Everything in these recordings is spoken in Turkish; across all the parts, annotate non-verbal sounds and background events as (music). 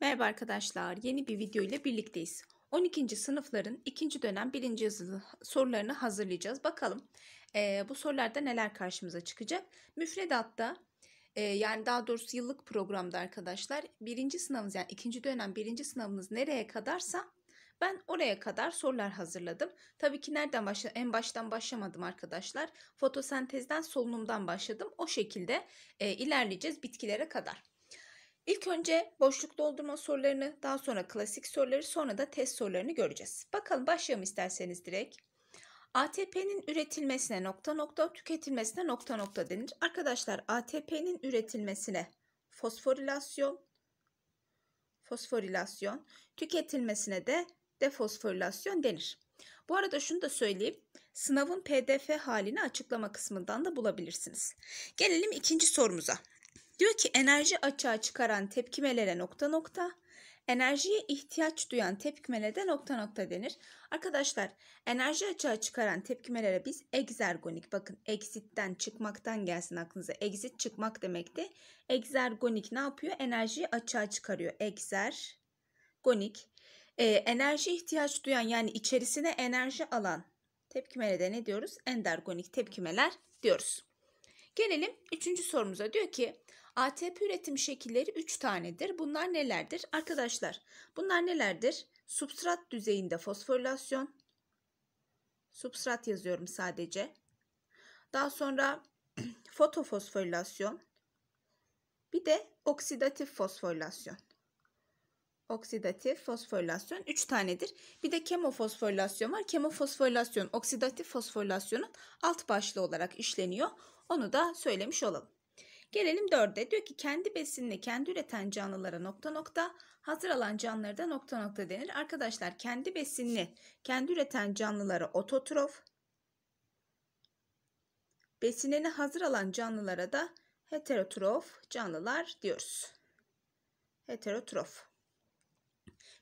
Merhaba arkadaşlar, yeni bir video ile birlikteyiz. 12. sınıfların 2. dönem 1. yazılı sorularını hazırlayacağız. Bakalım e, bu sorularda neler karşımıza çıkacak. Müfredatta e, yani daha doğrusu yıllık programda arkadaşlar 1. sınavınız yani 2. dönem 1. sınavınız nereye kadarsa ben oraya kadar sorular hazırladım. Tabii ki nereden başla en baştan başlamadım arkadaşlar. Fotosentezden solunumdan başladım. O şekilde e, ilerleyeceğiz bitkilere kadar. İlk önce boşluk doldurma sorularını, daha sonra klasik soruları, sonra da test sorularını göreceğiz. Bakalım başlayalım isterseniz direkt. ATP'nin üretilmesine nokta nokta, tüketilmesine nokta nokta denir. Arkadaşlar ATP'nin üretilmesine fosforilasyon, fosforilasyon, tüketilmesine de defosforilasyon denir. Bu arada şunu da söyleyeyim. Sınavın PDF halini açıklama kısmından da bulabilirsiniz. Gelelim ikinci sorumuza. Diyor ki enerji açığa çıkaran tepkimelere nokta nokta, enerjiye ihtiyaç duyan tepkimelere de nokta nokta denir. Arkadaşlar enerji açığa çıkaran tepkimelere biz egzergonik bakın exit'ten çıkmaktan gelsin aklınıza. Exit çıkmak demekti. Egzergonik ne yapıyor? Enerjiyi açığa çıkarıyor. Egzer gonik ee, enerji ihtiyaç duyan yani içerisine enerji alan tepkimelere de ne diyoruz? Endergonik tepkimeler diyoruz. Gelelim üçüncü sorumuza. Diyor ki ATP üretim şekilleri 3 tanedir. Bunlar nelerdir? Arkadaşlar bunlar nelerdir? Substrat düzeyinde fosforilasyon. Substrat yazıyorum sadece. Daha sonra (clears throat) fotofosforilasyon. Bir de oksidatif fosforilasyon. Oksidatif fosforilasyon 3 tanedir. Bir de kemofosforilasyon var. Kemofosforilasyon oksidatif fosforilasyonun alt başlığı olarak işleniyor. Onu da söylemiş olalım. Gelelim dörde. Diyor ki kendi besinini kendi üreten canlılara nokta nokta hazır alan canlılara da nokta nokta denir. Arkadaşlar kendi besinini kendi üreten canlılara ototrof besinini hazır alan canlılara da heterotrof canlılar diyoruz. Heterotrof.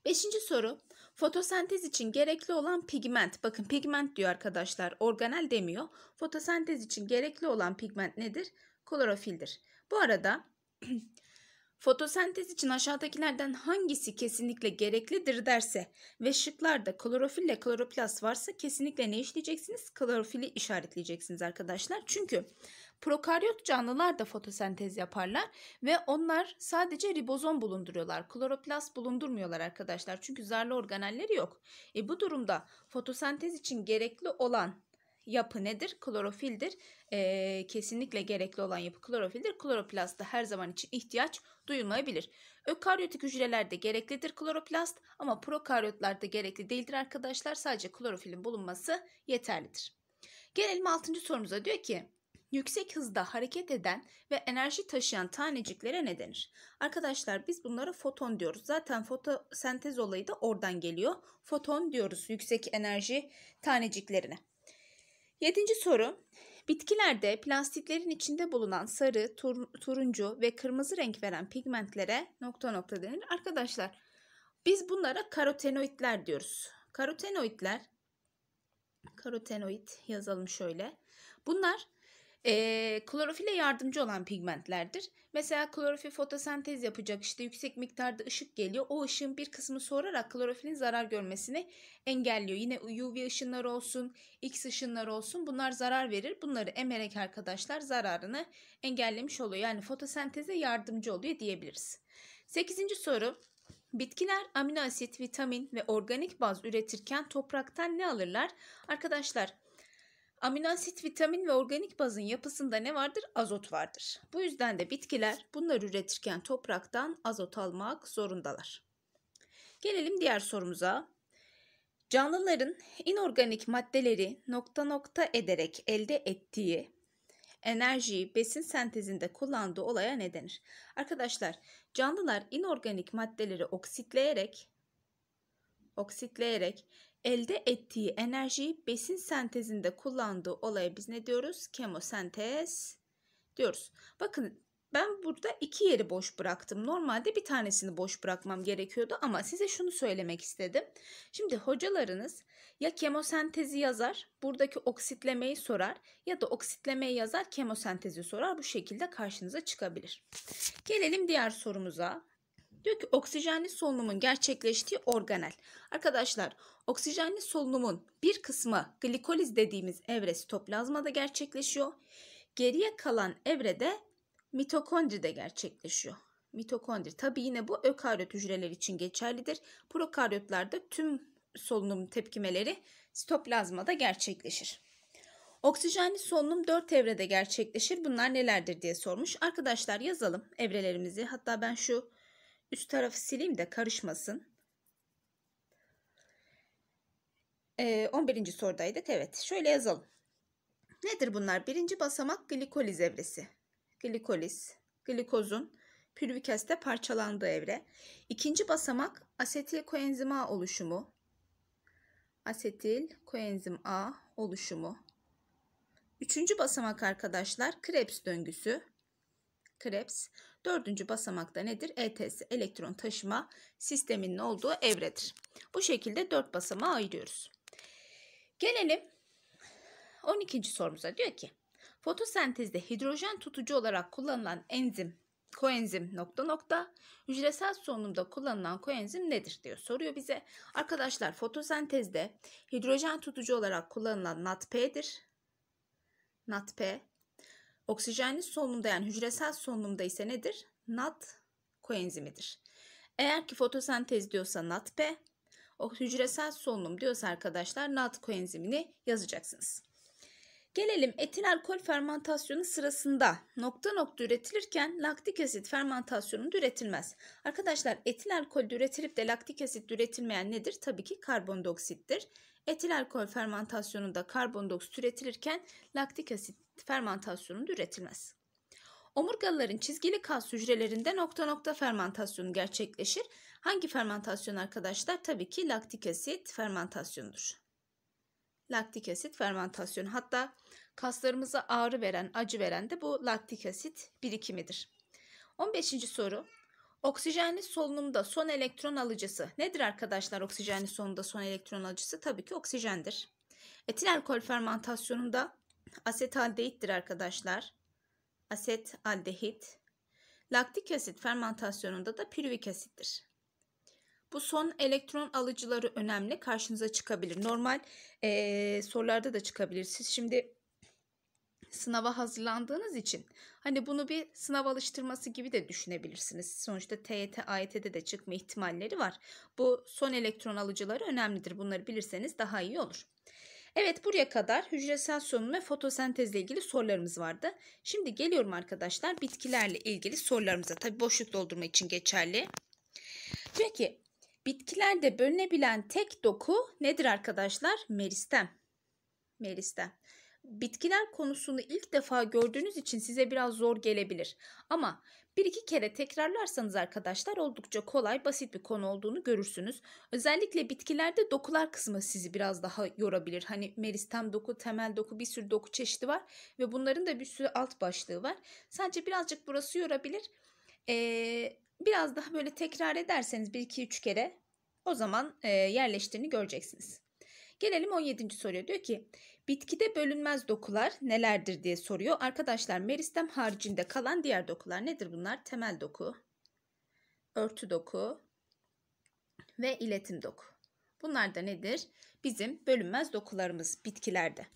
Beşinci soru. Fotosentez için gerekli olan pigment. Bakın pigment diyor arkadaşlar. Organel demiyor. Fotosentez için gerekli olan pigment nedir? klorofildir. Bu arada (clears throat) fotosentez için aşağıdakilerden hangisi kesinlikle gereklidir derse ve şıklarda klorofille kloroplast varsa kesinlikle ne işleyeceksiniz? Klorofili işaretleyeceksiniz arkadaşlar. Çünkü Prokaryot canlılar da fotosentez yaparlar ve onlar sadece ribozom bulunduruyorlar. Kloroplast bulundurmuyorlar arkadaşlar çünkü zarlı organelleri yok. E bu durumda fotosentez için gerekli olan yapı nedir? Klorofildir. E, kesinlikle gerekli olan yapı klorofildir. Kloroplast da her zaman için ihtiyaç duyulmayabilir. Ökaryotik hücrelerde gereklidir kloroplast ama prokaryotlarda gerekli değildir arkadaşlar. Sadece klorofilin bulunması yeterlidir. Gelelim 6. sorumuza diyor ki yüksek hızda hareket eden ve enerji taşıyan taneciklere ne denir? Arkadaşlar biz bunlara foton diyoruz. Zaten fotosentez olayı da oradan geliyor. Foton diyoruz yüksek enerji taneciklerine. Yedinci soru. Bitkilerde plastiklerin içinde bulunan sarı, tur, turuncu ve kırmızı renk veren pigmentlere nokta nokta denir. Arkadaşlar biz bunlara karotenoidler diyoruz. Karotenoidler karotenoid yazalım şöyle. Bunlar e, klorofile yardımcı olan pigmentlerdir. Mesela klorofil fotosentez yapacak işte yüksek miktarda ışık geliyor. O ışığın bir kısmı sorarak klorofilin zarar görmesini engelliyor. Yine UV ışınları olsun, X ışınları olsun bunlar zarar verir. Bunları emerek arkadaşlar zararını engellemiş oluyor. Yani fotosenteze yardımcı oluyor diyebiliriz. Sekizinci soru. Bitkiler amino asit, vitamin ve organik baz üretirken topraktan ne alırlar? Arkadaşlar Amino asit, vitamin ve organik bazın yapısında ne vardır? Azot vardır. Bu yüzden de bitkiler bunları üretirken topraktan azot almak zorundalar. Gelelim diğer sorumuza. Canlıların inorganik maddeleri nokta nokta ederek elde ettiği enerjiyi besin sentezinde kullandığı olaya ne denir? Arkadaşlar canlılar inorganik maddeleri oksitleyerek oksitleyerek elde ettiği enerjiyi besin sentezinde kullandığı olaya biz ne diyoruz? Kemosentez diyoruz. Bakın ben burada iki yeri boş bıraktım. Normalde bir tanesini boş bırakmam gerekiyordu ama size şunu söylemek istedim. Şimdi hocalarınız ya kemosentezi yazar, buradaki oksitlemeyi sorar ya da oksitlemeyi yazar, kemosentezi sorar. Bu şekilde karşınıza çıkabilir. Gelelim diğer sorumuza. Diyor ki oksijenli solunumun gerçekleştiği organel. Arkadaşlar oksijenli solunumun bir kısmı glikoliz dediğimiz evre sitoplazmada gerçekleşiyor. Geriye kalan evrede mitokondride gerçekleşiyor. Mitokondri tabi yine bu ökaryot hücreler için geçerlidir. Prokaryotlarda tüm solunum tepkimeleri sitoplazmada gerçekleşir. Oksijenli solunum 4 evrede gerçekleşir. Bunlar nelerdir diye sormuş. Arkadaşlar yazalım evrelerimizi. Hatta ben şu Üst tarafı sileyim de karışmasın. Ee, 11. sorudaydık. Evet şöyle yazalım. Nedir bunlar? Birinci basamak glikoliz evresi. Glikoliz, glikozun pülvikaste parçalandığı evre. İkinci basamak asetil koenzim A oluşumu. Asetil koenzim A oluşumu. Üçüncü basamak arkadaşlar Krebs döngüsü. Krebs. Dördüncü basamakta nedir? ETS elektron taşıma sisteminin olduğu evredir. Bu şekilde dört basamağa ayırıyoruz. Gelelim 12. sorumuza diyor ki fotosentezde hidrojen tutucu olarak kullanılan enzim koenzim nokta nokta hücresel solunumda kullanılan koenzim nedir diyor soruyor bize. Arkadaşlar fotosentezde hidrojen tutucu olarak kullanılan NADP'dir. NADP Oksijenli solunumda yani hücresel solunumda ise nedir? NAD koenzimidir. Eğer ki fotosentez diyorsa NADP, o hücresel solunum diyorsa arkadaşlar NAD koenzimini yazacaksınız. Gelelim etil alkol fermentasyonu sırasında nokta nokta üretilirken laktik asit fermentasyonunda üretilmez. Arkadaşlar etil alkol üretilip de laktik asit üretilmeyen nedir? Tabii ki karbondioksittir. Etil alkol fermentasyonunda karbondioksit üretilirken laktik asit fermantasyonunda üretilmez. Omurgalıların çizgili kas hücrelerinde nokta nokta fermantasyonu gerçekleşir. Hangi fermantasyon arkadaşlar? Tabii ki laktik asit fermantasyonudur. Laktik asit fermantasyonu. Hatta kaslarımıza ağrı veren, acı veren de bu laktik asit birikimidir. 15. soru. Oksijenli solunumda son elektron alıcısı nedir arkadaşlar? Oksijenli solunumda son elektron alıcısı tabii ki oksijendir. Etil alkol fermentasyonunda asetaldehittir arkadaşlar. Asetaldehit. Laktik asit fermentasyonunda da pürüvik asittir. Bu son elektron alıcıları önemli. Karşınıza çıkabilir. Normal ee, sorularda da çıkabilir. Siz şimdi sınava hazırlandığınız için hani bunu bir sınav alıştırması gibi de düşünebilirsiniz. Sonuçta TYT, AYT'de de çıkma ihtimalleri var. Bu son elektron alıcıları önemlidir. Bunları bilirseniz daha iyi olur. Evet buraya kadar hücresel solunum ve fotosentezle ilgili sorularımız vardı. Şimdi geliyorum arkadaşlar bitkilerle ilgili sorularımıza. Tabi boşluk doldurma için geçerli. Diyor ki bitkilerde bölünebilen tek doku nedir arkadaşlar? Meristem. Meristem bitkiler konusunu ilk defa gördüğünüz için size biraz zor gelebilir. Ama bir iki kere tekrarlarsanız arkadaşlar oldukça kolay, basit bir konu olduğunu görürsünüz. Özellikle bitkilerde dokular kısmı sizi biraz daha yorabilir. Hani meristem doku, temel doku, bir sürü doku çeşidi var ve bunların da bir sürü alt başlığı var. Sadece birazcık burası yorabilir. Ee, biraz daha böyle tekrar ederseniz bir iki üç kere o zaman e, yerleştiğini göreceksiniz. Gelelim 17. soruya. Diyor ki Bitkide bölünmez dokular nelerdir diye soruyor. Arkadaşlar meristem haricinde kalan diğer dokular nedir bunlar? Temel doku, örtü doku ve iletim doku. Bunlar da nedir? Bizim bölünmez dokularımız bitkilerde.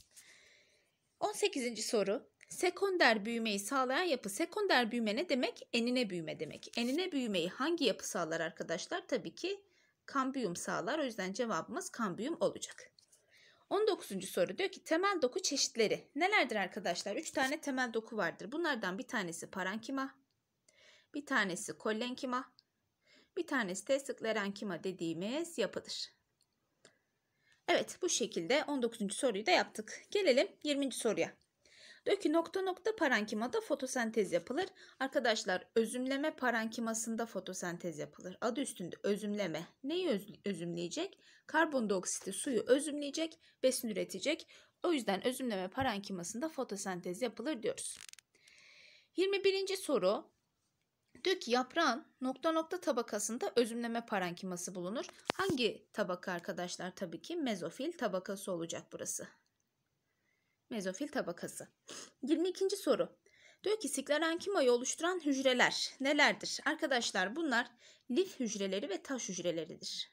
18. soru. Sekonder büyümeyi sağlayan yapı. Sekonder büyüme ne demek? Enine büyüme demek. Enine büyümeyi hangi yapı sağlar arkadaşlar? Tabii ki kambiyum sağlar. O yüzden cevabımız kambiyum olacak. 19. soru diyor ki temel doku çeşitleri nelerdir arkadaşlar? 3 tane temel doku vardır. Bunlardan bir tanesi parankima, bir tanesi kollenkima, bir tanesi de sıklerenkima dediğimiz yapıdır. Evet bu şekilde 19. soruyu da yaptık. Gelelim 20. soruya. Dökü nokta nokta parenkimada fotosentez yapılır. Arkadaşlar özümleme parenkimasında fotosentez yapılır. Adı üstünde özümleme. Neyi öz, özümleyecek? Karbondioksiti suyu özümleyecek, besin üretecek. O yüzden özümleme parenkimasında fotosentez yapılır diyoruz. 21. soru Dök yaprağın nokta nokta tabakasında özümleme parenkiması bulunur. Hangi tabaka arkadaşlar? Tabii ki mezofil tabakası olacak burası mezofil tabakası. 22. soru. Diyor ki siklarenkimayı oluşturan hücreler nelerdir? Arkadaşlar bunlar lif hücreleri ve taş hücreleridir.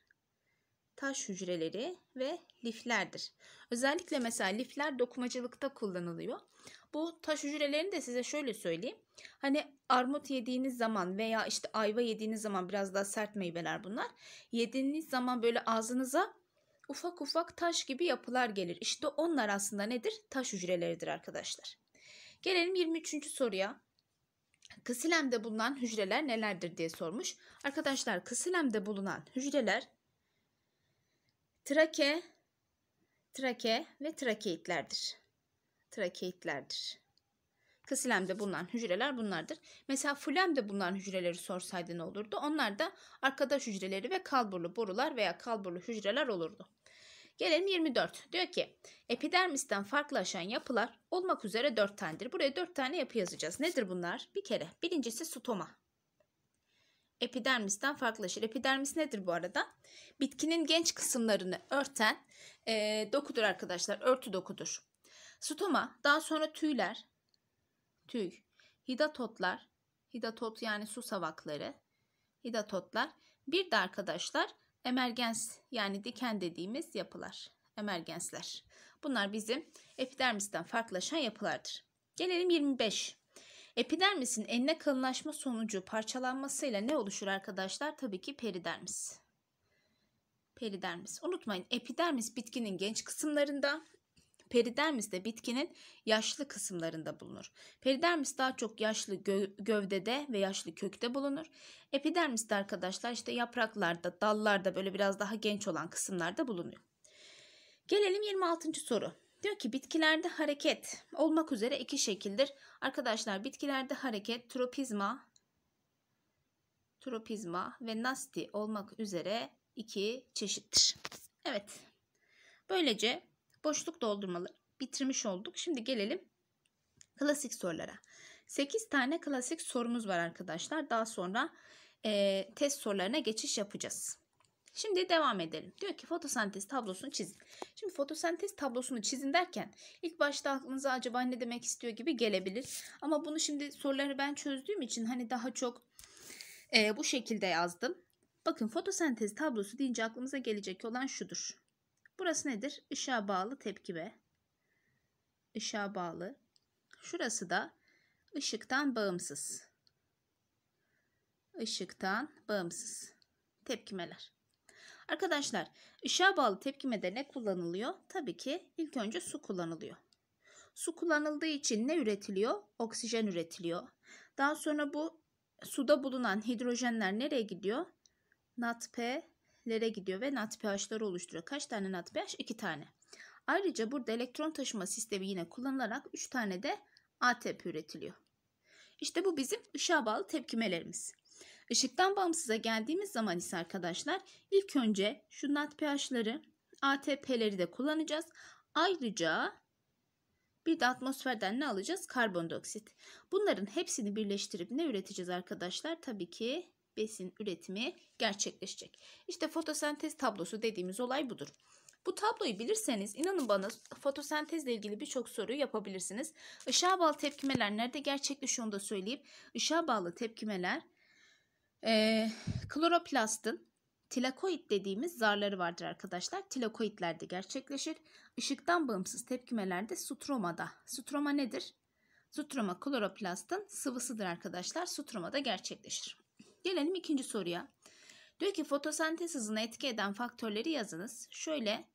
Taş hücreleri ve liflerdir. Özellikle mesela lifler dokumacılıkta kullanılıyor. Bu taş hücrelerini de size şöyle söyleyeyim. Hani armut yediğiniz zaman veya işte ayva yediğiniz zaman biraz daha sert meyveler bunlar. Yediğiniz zaman böyle ağzınıza ufak ufak taş gibi yapılar gelir. İşte onlar aslında nedir? Taş hücreleridir arkadaşlar. Gelelim 23. soruya. Kısilemde bulunan hücreler nelerdir diye sormuş. Arkadaşlar kısilemde bulunan hücreler trake, trake ve trakeitlerdir. Trakeitlerdir. Kasilem'de bulunan hücreler bunlardır. Mesela Fulem'de bulunan hücreleri sorsaydı ne olurdu? Onlar da arkadaş hücreleri ve kalburlu borular veya kalburlu hücreler olurdu. Gelelim 24. Diyor ki epidermisten farklılaşan yapılar olmak üzere 4 tanedir. Buraya 4 tane yapı yazacağız. Nedir bunlar? Bir kere birincisi stoma. Epidermisten farklılaşır. Epidermis nedir bu arada? Bitkinin genç kısımlarını örten e, dokudur arkadaşlar. Örtü dokudur. Stoma daha sonra tüyler, tüy. Hidatotlar, hidatot yani su savakları, hidatotlar. Bir de arkadaşlar emergens yani diken dediğimiz yapılar, emergensler. Bunlar bizim epidermisten farklılaşan yapılardır. Gelelim 25. Epidermisin enine kalınlaşma sonucu parçalanmasıyla ne oluşur arkadaşlar? Tabii ki peridermis. Peridermis. Unutmayın epidermis bitkinin genç kısımlarında Peridermis de bitkinin yaşlı kısımlarında bulunur. Peridermis daha çok yaşlı gö- gövdede ve yaşlı kökte bulunur. Epidermis de arkadaşlar işte yapraklarda, dallarda böyle biraz daha genç olan kısımlarda bulunuyor. Gelelim 26. soru. Diyor ki bitkilerde hareket olmak üzere iki şekildir. Arkadaşlar bitkilerde hareket tropizma, tropizma ve nasti olmak üzere iki çeşittir. Evet. Böylece boşluk doldurmaları bitirmiş olduk. Şimdi gelelim klasik sorulara. 8 tane klasik sorumuz var arkadaşlar. Daha sonra e, test sorularına geçiş yapacağız. Şimdi devam edelim. Diyor ki fotosentez tablosunu çizin. Şimdi fotosentez tablosunu çizin derken ilk başta aklınıza acaba ne demek istiyor gibi gelebilir. Ama bunu şimdi soruları ben çözdüğüm için hani daha çok e, bu şekilde yazdım. Bakın fotosentez tablosu deyince aklımıza gelecek olan şudur. Burası nedir? Işığa bağlı tepkime. Işığa bağlı. Şurası da ışıktan bağımsız. Işıktan bağımsız tepkimeler. Arkadaşlar ışığa bağlı tepkimede ne kullanılıyor? Tabii ki ilk önce su kullanılıyor. Su kullanıldığı için ne üretiliyor? Oksijen üretiliyor. Daha sonra bu suda bulunan hidrojenler nereye gidiyor? NatP NADPH'lere gidiyor ve NADPH'ları oluşturuyor. Kaç tane NADPH? 2 tane. Ayrıca burada elektron taşıma sistemi yine kullanılarak 3 tane de ATP üretiliyor. İşte bu bizim ışığa bağlı tepkimelerimiz. Işıktan bağımsıza geldiğimiz zaman ise arkadaşlar ilk önce şu NADPH'ları, ATP'leri de kullanacağız. Ayrıca bir de atmosferden ne alacağız? Karbondioksit. Bunların hepsini birleştirip ne üreteceğiz arkadaşlar? Tabii ki besin üretimi gerçekleşecek. İşte fotosentez tablosu dediğimiz olay budur. Bu tabloyu bilirseniz inanın bana fotosentezle ilgili birçok soruyu yapabilirsiniz. Işığa bağlı tepkimeler nerede gerçekleşiyor onu da söyleyip ışığa bağlı tepkimeler e, kloroplastın tilakoid dediğimiz zarları vardır arkadaşlar. Tilakoidlerde gerçekleşir. Işıktan bağımsız tepkimelerde sutromada. Sutroma nedir? Sutroma kloroplastın sıvısıdır arkadaşlar. Sutromada gerçekleşir. Gelelim ikinci soruya. Diyor ki fotosentez hızını etki eden faktörleri yazınız. Şöyle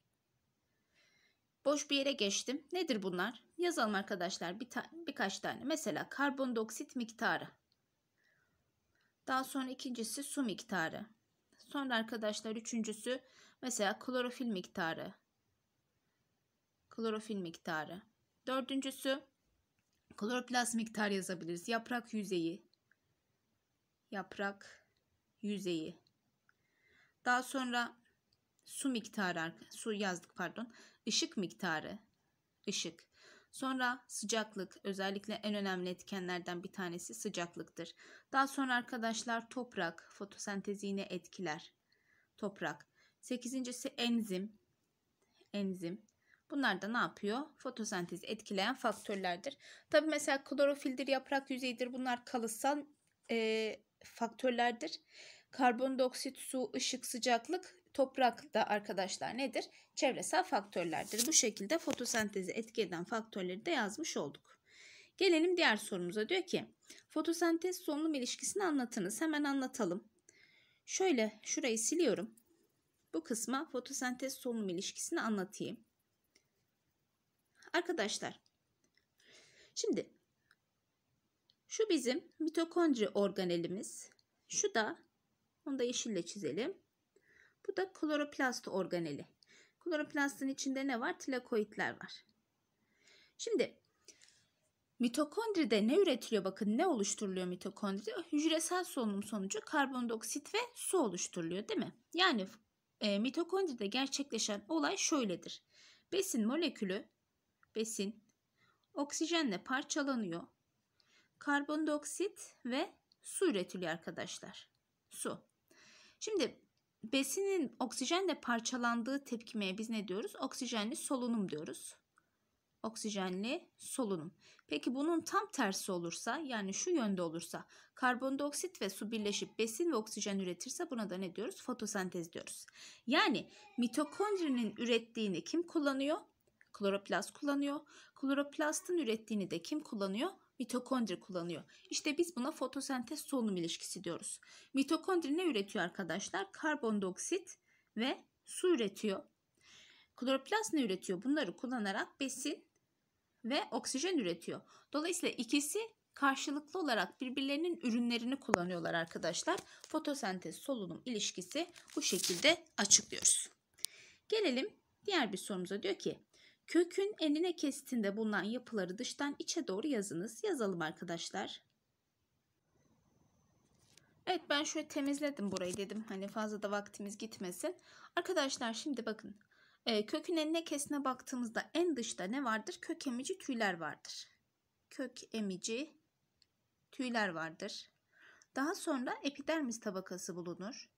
boş bir yere geçtim. Nedir bunlar? Yazalım arkadaşlar bir ta birkaç tane. Mesela karbondioksit miktarı. Daha sonra ikincisi su miktarı. Sonra arkadaşlar üçüncüsü mesela klorofil miktarı. Klorofil miktarı. Dördüncüsü kloroplast miktarı yazabiliriz. Yaprak yüzeyi yaprak yüzeyi. Daha sonra su miktarı, su yazdık pardon, ışık miktarı, ışık. Sonra sıcaklık, özellikle en önemli etkenlerden bir tanesi sıcaklıktır. Daha sonra arkadaşlar toprak, fotosentezi yine etkiler. Toprak. Sekizincisi enzim. Enzim. Bunlar da ne yapıyor? Fotosentezi etkileyen faktörlerdir. Tabi mesela klorofildir, yaprak yüzeyidir. Bunlar kalıtsal e, faktörlerdir. Karbondioksit, su, ışık, sıcaklık, toprak da arkadaşlar nedir? Çevresel faktörlerdir. Bu şekilde fotosentezi etki eden faktörleri de yazmış olduk. Gelelim diğer sorumuza. Diyor ki fotosentez solunum ilişkisini anlatınız. Hemen anlatalım. Şöyle şurayı siliyorum. Bu kısma fotosentez solunum ilişkisini anlatayım. Arkadaşlar şimdi şu bizim mitokondri organelimiz. Şu da onu da yeşille çizelim. Bu da kloroplast organeli. Kloroplastın içinde ne var? Tilakoidler var. Şimdi mitokondride ne üretiliyor? Bakın ne oluşturuluyor mitokondride? Hücresel solunum sonucu karbondioksit ve su oluşturuluyor değil mi? Yani e, mitokondride gerçekleşen olay şöyledir. Besin molekülü, besin oksijenle parçalanıyor karbondioksit ve su üretiliyor arkadaşlar. Su. Şimdi besinin oksijenle parçalandığı tepkimeye biz ne diyoruz? Oksijenli solunum diyoruz. Oksijenli solunum. Peki bunun tam tersi olursa yani şu yönde olursa karbondioksit ve su birleşip besin ve oksijen üretirse buna da ne diyoruz? Fotosentez diyoruz. Yani mitokondrinin ürettiğini kim kullanıyor? Kloroplast kullanıyor. Kloroplastın ürettiğini de kim kullanıyor? mitokondri kullanıyor. İşte biz buna fotosentez solunum ilişkisi diyoruz. Mitokondri ne üretiyor arkadaşlar? Karbondioksit ve su üretiyor. Kloroplast ne üretiyor? Bunları kullanarak besin ve oksijen üretiyor. Dolayısıyla ikisi karşılıklı olarak birbirlerinin ürünlerini kullanıyorlar arkadaşlar. Fotosentez solunum ilişkisi bu şekilde açıklıyoruz. Gelelim diğer bir sorumuza diyor ki Kökün enine kestiğinde bulunan yapıları dıştan içe doğru yazınız. Yazalım arkadaşlar. Evet ben şöyle temizledim burayı dedim. Hani fazla da vaktimiz gitmesin. Arkadaşlar şimdi bakın. Ee, kökün enine kesine baktığımızda en dışta ne vardır? Kök emici tüyler vardır. Kök emici tüyler vardır. Daha sonra epidermis tabakası bulunur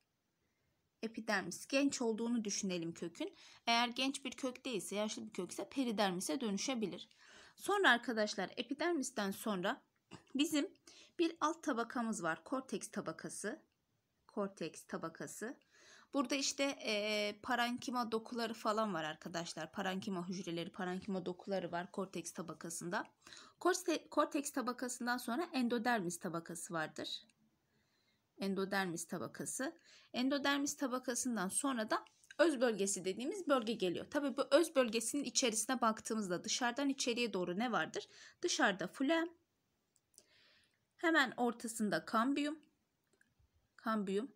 epidermis genç olduğunu düşünelim kökün. Eğer genç bir kök değilse, yaşlı bir kökse peridermise dönüşebilir. Sonra arkadaşlar epidermisten sonra bizim bir alt tabakamız var. Korteks tabakası. Korteks tabakası. Burada işte e, parankima dokuları falan var arkadaşlar. Parankima hücreleri, parankima dokuları var korteks tabakasında. Korte, korteks tabakasından sonra endodermis tabakası vardır endodermis tabakası. Endodermis tabakasından sonra da öz bölgesi dediğimiz bölge geliyor. Tabi bu öz bölgesinin içerisine baktığımızda dışarıdan içeriye doğru ne vardır? Dışarıda flem, hemen ortasında kambiyum, kambiyum.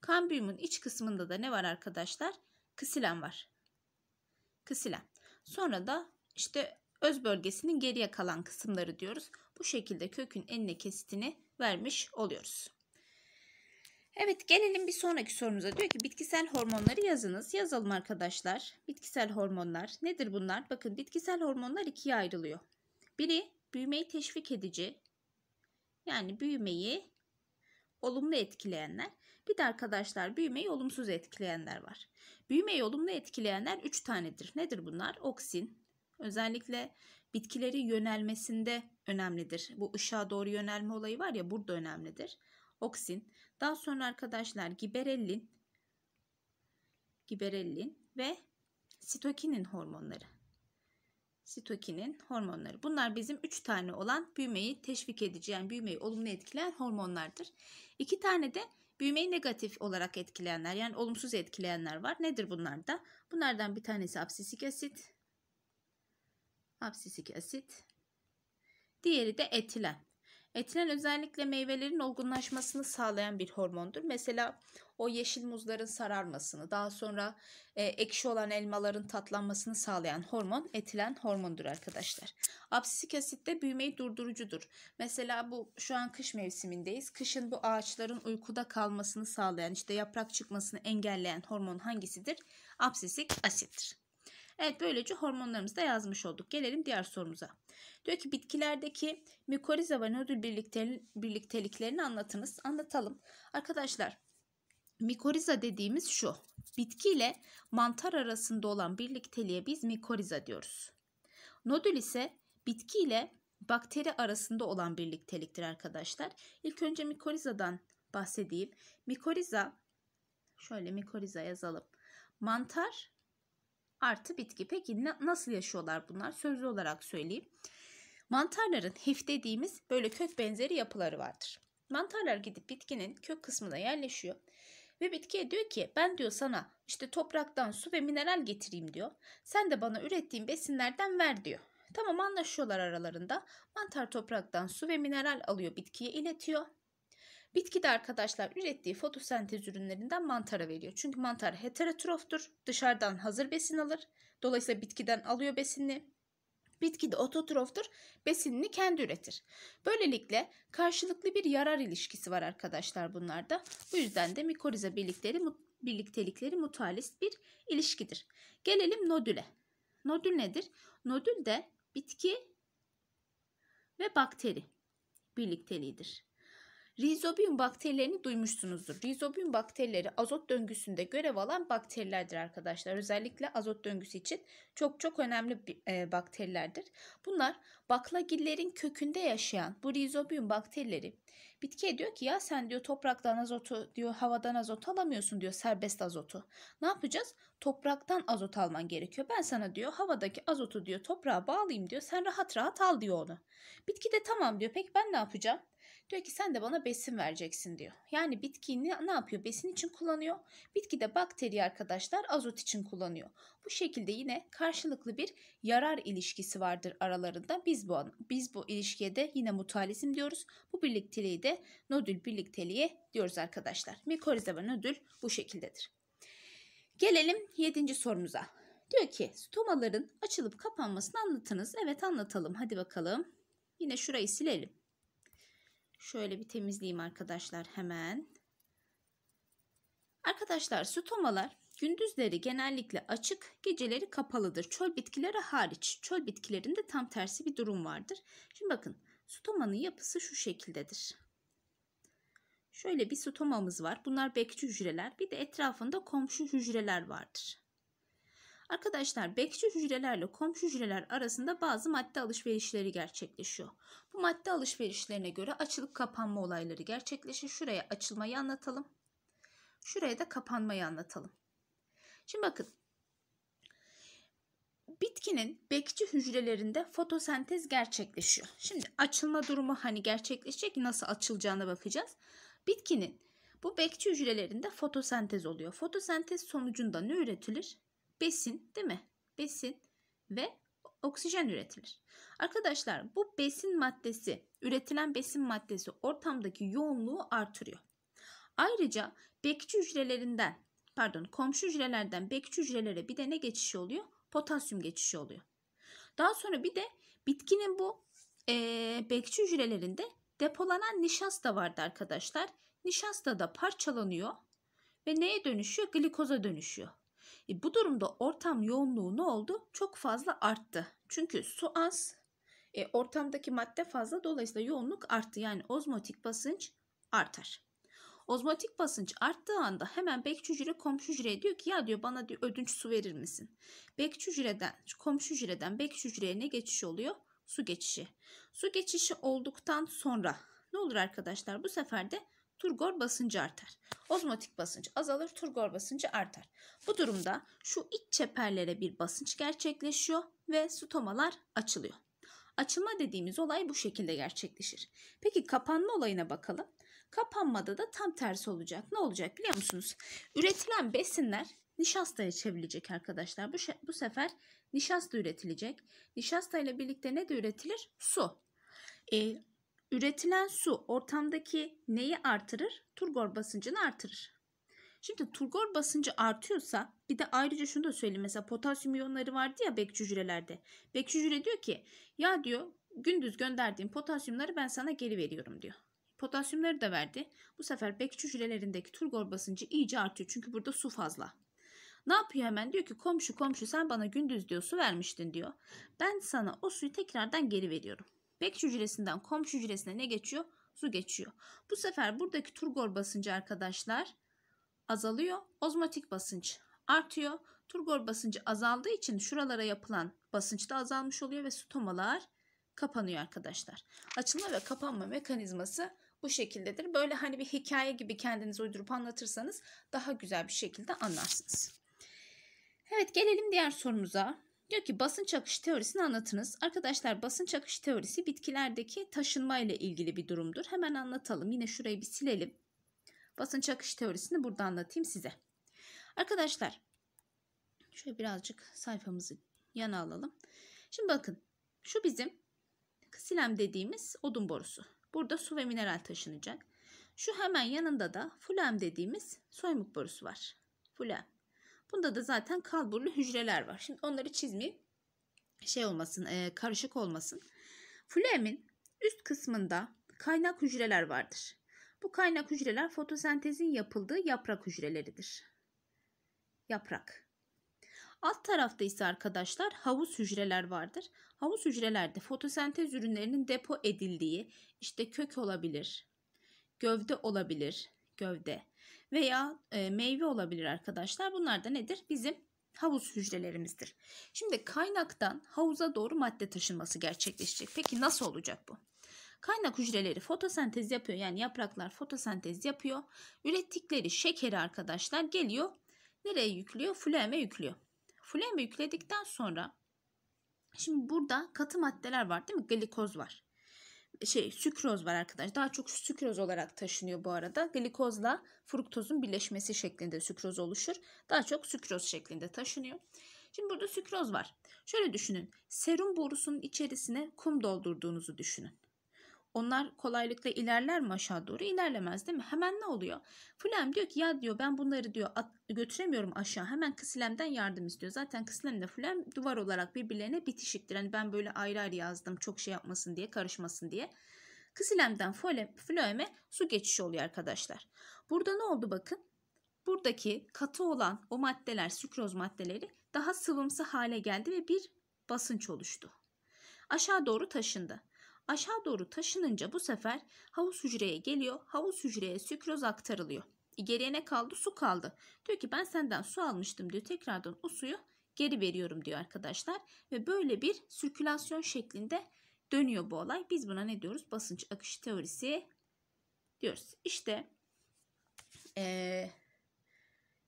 Kambiyumun iç kısmında da ne var arkadaşlar? Kısilen var. Kısilen. Sonra da işte öz bölgesinin geriye kalan kısımları diyoruz. Bu şekilde kökün enine kesitini vermiş oluyoruz. Evet gelelim bir sonraki sorumuza. Diyor ki bitkisel hormonları yazınız. Yazalım arkadaşlar. Bitkisel hormonlar nedir bunlar? Bakın bitkisel hormonlar ikiye ayrılıyor. Biri büyümeyi teşvik edici yani büyümeyi olumlu etkileyenler. Bir de arkadaşlar büyümeyi olumsuz etkileyenler var. Büyümeyi olumlu etkileyenler 3 tanedir. Nedir bunlar? Oksin. Özellikle bitkileri yönelmesinde önemlidir. Bu ışığa doğru yönelme olayı var ya burada önemlidir. Oksin, daha sonra arkadaşlar giberellin, giberellin ve sitokinin hormonları. Sitokinin hormonları. Bunlar bizim 3 tane olan büyümeyi teşvik edici yani büyümeyi olumlu etkileyen hormonlardır. 2 tane de büyümeyi negatif olarak etkileyenler yani olumsuz etkileyenler var. Nedir bunlar da? Bunlardan bir tanesi absisik asit. Absisik asit. Diğeri de etilen. Etilen özellikle meyvelerin olgunlaşmasını sağlayan bir hormondur. Mesela o yeşil muzların sararmasını, daha sonra e, ekşi olan elmaların tatlanmasını sağlayan hormon etilen hormondur arkadaşlar. Absisik asit de büyümeyi durdurucudur. Mesela bu şu an kış mevsimindeyiz. Kışın bu ağaçların uykuda kalmasını sağlayan, işte yaprak çıkmasını engelleyen hormon hangisidir? Absisik asittir. Evet böylece hormonlarımızı da yazmış olduk. Gelelim diğer sorumuza. Diyor ki bitkilerdeki mikoriza ve nodül birliktel birlikteliklerini anlatınız. Anlatalım. Arkadaşlar mikoriza dediğimiz şu. Bitki ile mantar arasında olan birlikteliğe biz mikoriza diyoruz. Nodül ise bitki ile bakteri arasında olan birlikteliktir arkadaşlar. İlk önce mikorizadan bahsedeyim. Mikoriza şöyle mikoriza yazalım. Mantar artı bitki. Peki nasıl yaşıyorlar bunlar? Sözlü olarak söyleyeyim. Mantarların hif dediğimiz böyle kök benzeri yapıları vardır. Mantarlar gidip bitkinin kök kısmına yerleşiyor. Ve bitkiye diyor ki ben diyor sana işte topraktan su ve mineral getireyim diyor. Sen de bana ürettiğim besinlerden ver diyor. Tamam anlaşıyorlar aralarında. Mantar topraktan su ve mineral alıyor bitkiye iletiyor. Bitki de arkadaşlar ürettiği fotosentez ürünlerinden mantara veriyor. Çünkü mantar heterotroftur. Dışarıdan hazır besin alır. Dolayısıyla bitkiden alıyor besinini. Bitki de ototroftur, besinini kendi üretir. Böylelikle karşılıklı bir yarar ilişkisi var arkadaşlar bunlarda. Bu yüzden de mikoriza birlikleri, birliktelikleri mutualist bir ilişkidir. Gelelim nodüle. Nodül nedir? Nodül de bitki ve bakteri birlikteliğidir. Rizobiyum bakterilerini duymuşsunuzdur. Rizobiyum bakterileri azot döngüsünde görev alan bakterilerdir arkadaşlar. Özellikle azot döngüsü için çok çok önemli bir, e, bakterilerdir. Bunlar baklagillerin kökünde yaşayan bu rizobiyum bakterileri Bitki diyor ki ya sen diyor topraktan azotu diyor havadan azot alamıyorsun diyor serbest azotu. Ne yapacağız? Topraktan azot alman gerekiyor. Ben sana diyor havadaki azotu diyor toprağa bağlayayım diyor. Sen rahat rahat al diyor onu. Bitki de tamam diyor. Peki ben ne yapacağım? Diyor ki sen de bana besin vereceksin diyor. Yani bitki ne, ne yapıyor? Besin için kullanıyor. Bitki de bakteri arkadaşlar azot için kullanıyor. Bu şekilde yine karşılıklı bir yarar ilişkisi vardır aralarında. Biz bu biz bu ilişkiye de yine mutualizm diyoruz. Bu birlikteliği de nodül birlikteliği diyoruz arkadaşlar. Mikorize ve nodül bu şekildedir. Gelelim 7. sorumuza. Diyor ki stomaların açılıp kapanmasını anlatınız. Evet anlatalım hadi bakalım. Yine şurayı silelim. Şöyle bir temizleyeyim arkadaşlar hemen. Arkadaşlar sütomalar gündüzleri genellikle açık, geceleri kapalıdır. Çöl bitkileri hariç. Çöl bitkilerinde tam tersi bir durum vardır. Şimdi bakın sütomanın yapısı şu şekildedir. Şöyle bir sütomamız var. Bunlar bekçi hücreler. Bir de etrafında komşu hücreler vardır. Arkadaşlar bekçi hücrelerle komşu hücreler arasında bazı madde alışverişleri gerçekleşiyor. Bu madde alışverişlerine göre açılıp kapanma olayları gerçekleşir. Şuraya açılmayı anlatalım. Şuraya da kapanmayı anlatalım. Şimdi bakın. Bitkinin bekçi hücrelerinde fotosentez gerçekleşiyor. Şimdi açılma durumu hani gerçekleşecek nasıl açılacağına bakacağız. Bitkinin bu bekçi hücrelerinde fotosentez oluyor. Fotosentez sonucunda ne üretilir? besin değil mi? Besin ve oksijen üretilir. Arkadaşlar bu besin maddesi, üretilen besin maddesi ortamdaki yoğunluğu artırıyor. Ayrıca bekçi hücrelerinden, pardon komşu hücrelerden bekçi hücrelere bir de ne geçişi oluyor? Potasyum geçişi oluyor. Daha sonra bir de bitkinin bu e, bekçi hücrelerinde depolanan nişasta vardı arkadaşlar. Nişasta da parçalanıyor ve neye dönüşüyor? Glikoza dönüşüyor. E, bu durumda ortam yoğunluğu ne oldu? Çok fazla arttı. Çünkü su az, e, ortamdaki madde fazla dolayısıyla yoğunluk arttı. Yani ozmotik basınç artar. Ozmotik basınç arttığı anda hemen bekçi hücre komşu hücreye diyor ki ya diyor bana diyor ödünç su verir misin? Bekçi hücreden komşu hücreden bekçi hücreye ne geçiş oluyor? Su geçişi. Su geçişi olduktan sonra ne olur arkadaşlar bu sefer de turgor basıncı artar. Ozmotik basınç azalır, turgor basıncı artar. Bu durumda şu iç çeperlere bir basınç gerçekleşiyor ve stomalar açılıyor. Açılma dediğimiz olay bu şekilde gerçekleşir. Peki kapanma olayına bakalım. Kapanmada da tam tersi olacak. Ne olacak biliyor musunuz? Üretilen besinler nişastaya çevrilecek arkadaşlar. Bu, bu sefer nişasta üretilecek. Nişasta ile birlikte ne de üretilir? Su. E, Üretilen su ortamdaki neyi artırır? Turgor basıncını artırır. Şimdi turgor basıncı artıyorsa bir de ayrıca şunu da söyleyeyim. Mesela potasyum iyonları vardı ya bekçi hücrelerde. Bekçi hücre diyor ki ya diyor gündüz gönderdiğim potasyumları ben sana geri veriyorum diyor. Potasyumları da verdi. Bu sefer bekçi hücrelerindeki turgor basıncı iyice artıyor. Çünkü burada su fazla. Ne yapıyor hemen? Diyor ki komşu komşu sen bana gündüz diyor su vermiştin diyor. Ben sana o suyu tekrardan geri veriyorum. Bekç hücresinden komşu hücresine ne geçiyor? Su geçiyor. Bu sefer buradaki turgor basıncı arkadaşlar azalıyor. Ozmotik basınç artıyor. Turgor basıncı azaldığı için şuralara yapılan basınç da azalmış oluyor ve stomalar kapanıyor arkadaşlar. Açılma ve kapanma mekanizması bu şekildedir. Böyle hani bir hikaye gibi kendiniz uydurup anlatırsanız daha güzel bir şekilde anlarsınız. Evet gelelim diğer sorumuza. Diyor ki basınç akışı teorisini anlatınız. Arkadaşlar basınç akışı teorisi bitkilerdeki taşınma ile ilgili bir durumdur. Hemen anlatalım. Yine şurayı bir silelim. Basınç akışı teorisini burada anlatayım size. Arkadaşlar şöyle birazcık sayfamızı yana alalım. Şimdi bakın şu bizim silem dediğimiz odun borusu. Burada su ve mineral taşınacak. Şu hemen yanında da fulem dediğimiz soymuk borusu var. Fulem. Bunda da zaten kalburlu hücreler var. Şimdi onları çizmeyeyim. Şey olmasın, e, karışık olmasın. Flamin üst kısmında kaynak hücreler vardır. Bu kaynak hücreler fotosentezin yapıldığı yaprak hücreleridir. Yaprak. Alt tarafta ise arkadaşlar havuz hücreler vardır. Havuz hücrelerde fotosentez ürünlerinin depo edildiği işte kök olabilir, gövde olabilir, gövde veya e, meyve olabilir arkadaşlar. Bunlar da nedir? Bizim havuz hücrelerimizdir. Şimdi kaynaktan havuza doğru madde taşınması gerçekleşecek. Peki nasıl olacak bu? Kaynak hücreleri fotosentez yapıyor. Yani yapraklar fotosentez yapıyor. Ürettikleri şekeri arkadaşlar geliyor. Nereye yüklüyor? Flüeme yüklüyor. Flüeme yükledikten sonra şimdi burada katı maddeler var değil mi? Glikoz var şey sükroz var arkadaşlar. Daha çok sükroz olarak taşınıyor bu arada. Glikozla fruktozun birleşmesi şeklinde sükroz oluşur. Daha çok sükroz şeklinde taşınıyor. Şimdi burada sükroz var. Şöyle düşünün. Serum borusunun içerisine kum doldurduğunuzu düşünün. Onlar kolaylıkla ilerler mi aşağı doğru? İlerlemez değil mi? Hemen ne oluyor? Fulem diyor ki ya diyor ben bunları diyor at, götüremiyorum aşağı. Hemen kısilemden yardım istiyor. Zaten kısilemle fulem duvar olarak birbirlerine bitişiktir. Yani ben böyle ayrı ayrı yazdım çok şey yapmasın diye karışmasın diye. Kısilemden flöme su geçişi oluyor arkadaşlar. Burada ne oldu bakın? Buradaki katı olan o maddeler, sükroz maddeleri daha sıvımsı hale geldi ve bir basınç oluştu. Aşağı doğru taşındı. Aşağı doğru taşınınca bu sefer havuz hücreye geliyor. Havuz hücreye sükroz aktarılıyor. Geriye ne kaldı? Su kaldı. Diyor ki ben senden su almıştım diyor. Tekrardan o suyu geri veriyorum diyor arkadaşlar. Ve böyle bir sirkülasyon şeklinde dönüyor bu olay. Biz buna ne diyoruz? Basınç akışı teorisi diyoruz. İşte ee,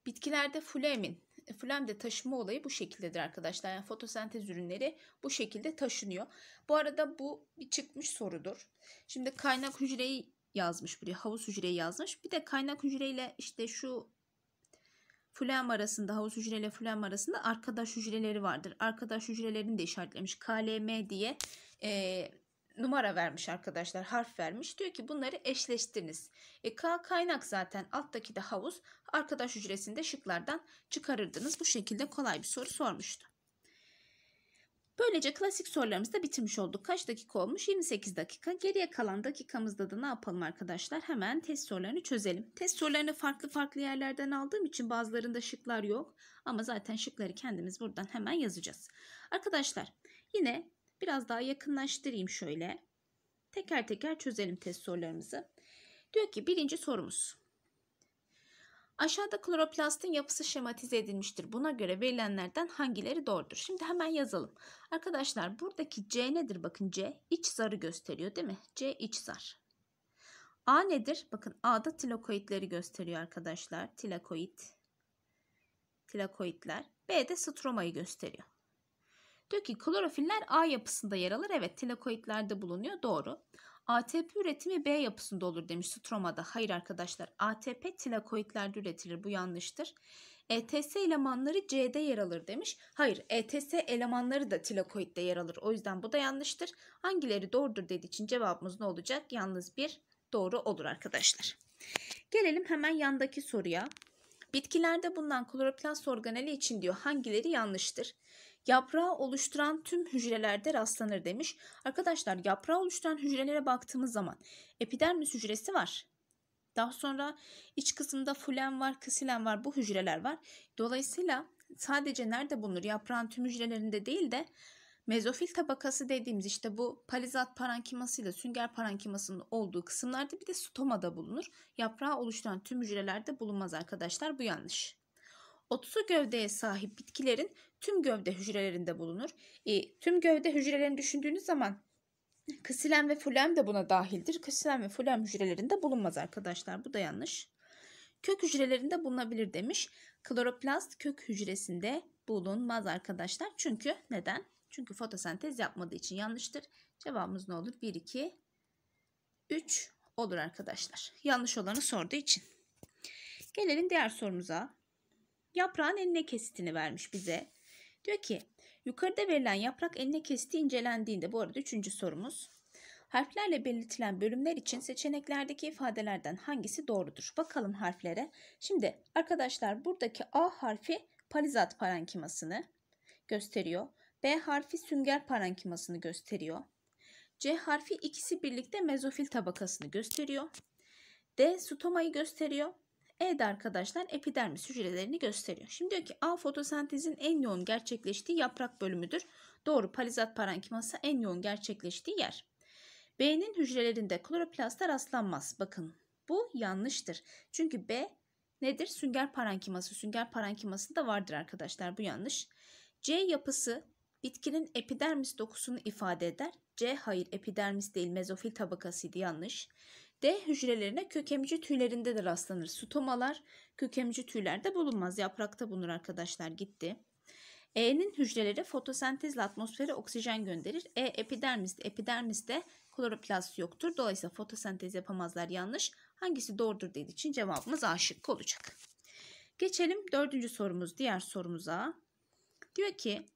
bitkilerde fulemin Flam'de taşıma olayı bu şekildedir arkadaşlar. Yani fotosentez ürünleri bu şekilde taşınıyor. Bu arada bu bir çıkmış sorudur. Şimdi kaynak hücreyi yazmış buraya. Havuz hücreyi yazmış. Bir de kaynak hücreyle işte şu Flam arasında havuz hücreyle ile flam arasında arkadaş hücreleri vardır. Arkadaş hücrelerini de işaretlemiş. KLM diye e, numara vermiş arkadaşlar harf vermiş diyor ki bunları eşleştiriniz. E, K kaynak zaten alttaki de havuz arkadaş hücresinde şıklardan çıkarırdınız. Bu şekilde kolay bir soru sormuştu. Böylece klasik sorularımızı da bitirmiş olduk. Kaç dakika olmuş? 28 dakika. Geriye kalan dakikamızda da ne yapalım arkadaşlar? Hemen test sorularını çözelim. Test sorularını farklı farklı yerlerden aldığım için bazılarında şıklar yok. Ama zaten şıkları kendimiz buradan hemen yazacağız. Arkadaşlar yine Biraz daha yakınlaştırayım şöyle. Teker teker çözelim test sorularımızı. Diyor ki birinci sorumuz. Aşağıda kloroplastin yapısı şematize edilmiştir. Buna göre verilenlerden hangileri doğrudur? Şimdi hemen yazalım. Arkadaşlar buradaki C nedir? Bakın C iç zarı gösteriyor değil mi? C iç zar. A nedir? Bakın A'da tilakoidleri gösteriyor arkadaşlar. Tilakoid. Tilakoidler. B'de stromayı gösteriyor. Diyor ki klorofiller A yapısında yer alır. Evet tilakoidlerde bulunuyor doğru. ATP üretimi B yapısında olur demiş stromada. Hayır arkadaşlar ATP tilakoidlerde üretilir bu yanlıştır. ETS elemanları C'de yer alır demiş. Hayır ETS elemanları da tilakoitte yer alır. O yüzden bu da yanlıştır. Hangileri doğrudur dediği için cevabımız ne olacak? Yalnız bir doğru olur arkadaşlar. Gelelim hemen yandaki soruya. Bitkilerde bulunan kloroplast organeli için diyor hangileri yanlıştır? yaprağı oluşturan tüm hücrelerde rastlanır demiş. Arkadaşlar yaprağı oluşturan hücrelere baktığımız zaman epidermis hücresi var. Daha sonra iç kısımda fulen var, kasilen var, bu hücreler var. Dolayısıyla sadece nerede bulunur? Yaprağın tüm hücrelerinde değil de mezofil tabakası dediğimiz işte bu palizat parankiması ile sünger parankimasının olduğu kısımlarda bir de stomada bulunur. Yaprağı oluşturan tüm hücrelerde bulunmaz arkadaşlar. Bu yanlış. 30'u gövdeye sahip bitkilerin tüm gövde hücrelerinde bulunur. E, tüm gövde hücrelerini düşündüğünüz zaman kısilen ve fulem de buna dahildir. Kısilen ve fulem hücrelerinde bulunmaz arkadaşlar. Bu da yanlış. Kök hücrelerinde bulunabilir demiş. Kloroplast kök hücresinde bulunmaz arkadaşlar. Çünkü neden? Çünkü fotosentez yapmadığı için yanlıştır. Cevabımız ne olur? 1, 2, 3 olur arkadaşlar. Yanlış olanı sorduğu için. Gelelim diğer sorumuza yaprağın enine kesitini vermiş bize. Diyor ki yukarıda verilen yaprak enine kesiti incelendiğinde bu arada üçüncü sorumuz. Harflerle belirtilen bölümler için seçeneklerdeki ifadelerden hangisi doğrudur? Bakalım harflere. Şimdi arkadaşlar buradaki A harfi palizat parankimasını gösteriyor. B harfi sünger parankimasını gösteriyor. C harfi ikisi birlikte mezofil tabakasını gösteriyor. D stomayı gösteriyor. E'de arkadaşlar epidermis hücrelerini gösteriyor. Şimdi diyor ki A fotosentezin en yoğun gerçekleştiği yaprak bölümüdür. Doğru palizat parenkiması en yoğun gerçekleştiği yer. B'nin hücrelerinde kloroplasta rastlanmaz. Bakın bu yanlıştır. Çünkü B nedir? Sünger parenkiması. Sünger parenkiması da vardır arkadaşlar bu yanlış. C yapısı bitkinin epidermis dokusunu ifade eder. C hayır epidermis değil mezofil tabakasıydı yanlış. D hücrelerine kökemci tüylerinde de rastlanır. Sutomalar kökemci tüylerde bulunmaz. Yaprakta bulunur arkadaşlar gitti. E'nin hücreleri fotosentezle atmosfere oksijen gönderir. E epidermist. Epidermiste kloroplast yoktur. Dolayısıyla fotosentez yapamazlar yanlış. Hangisi doğrudur dediği için cevabımız A olacak. Geçelim dördüncü sorumuz diğer sorumuza. Diyor ki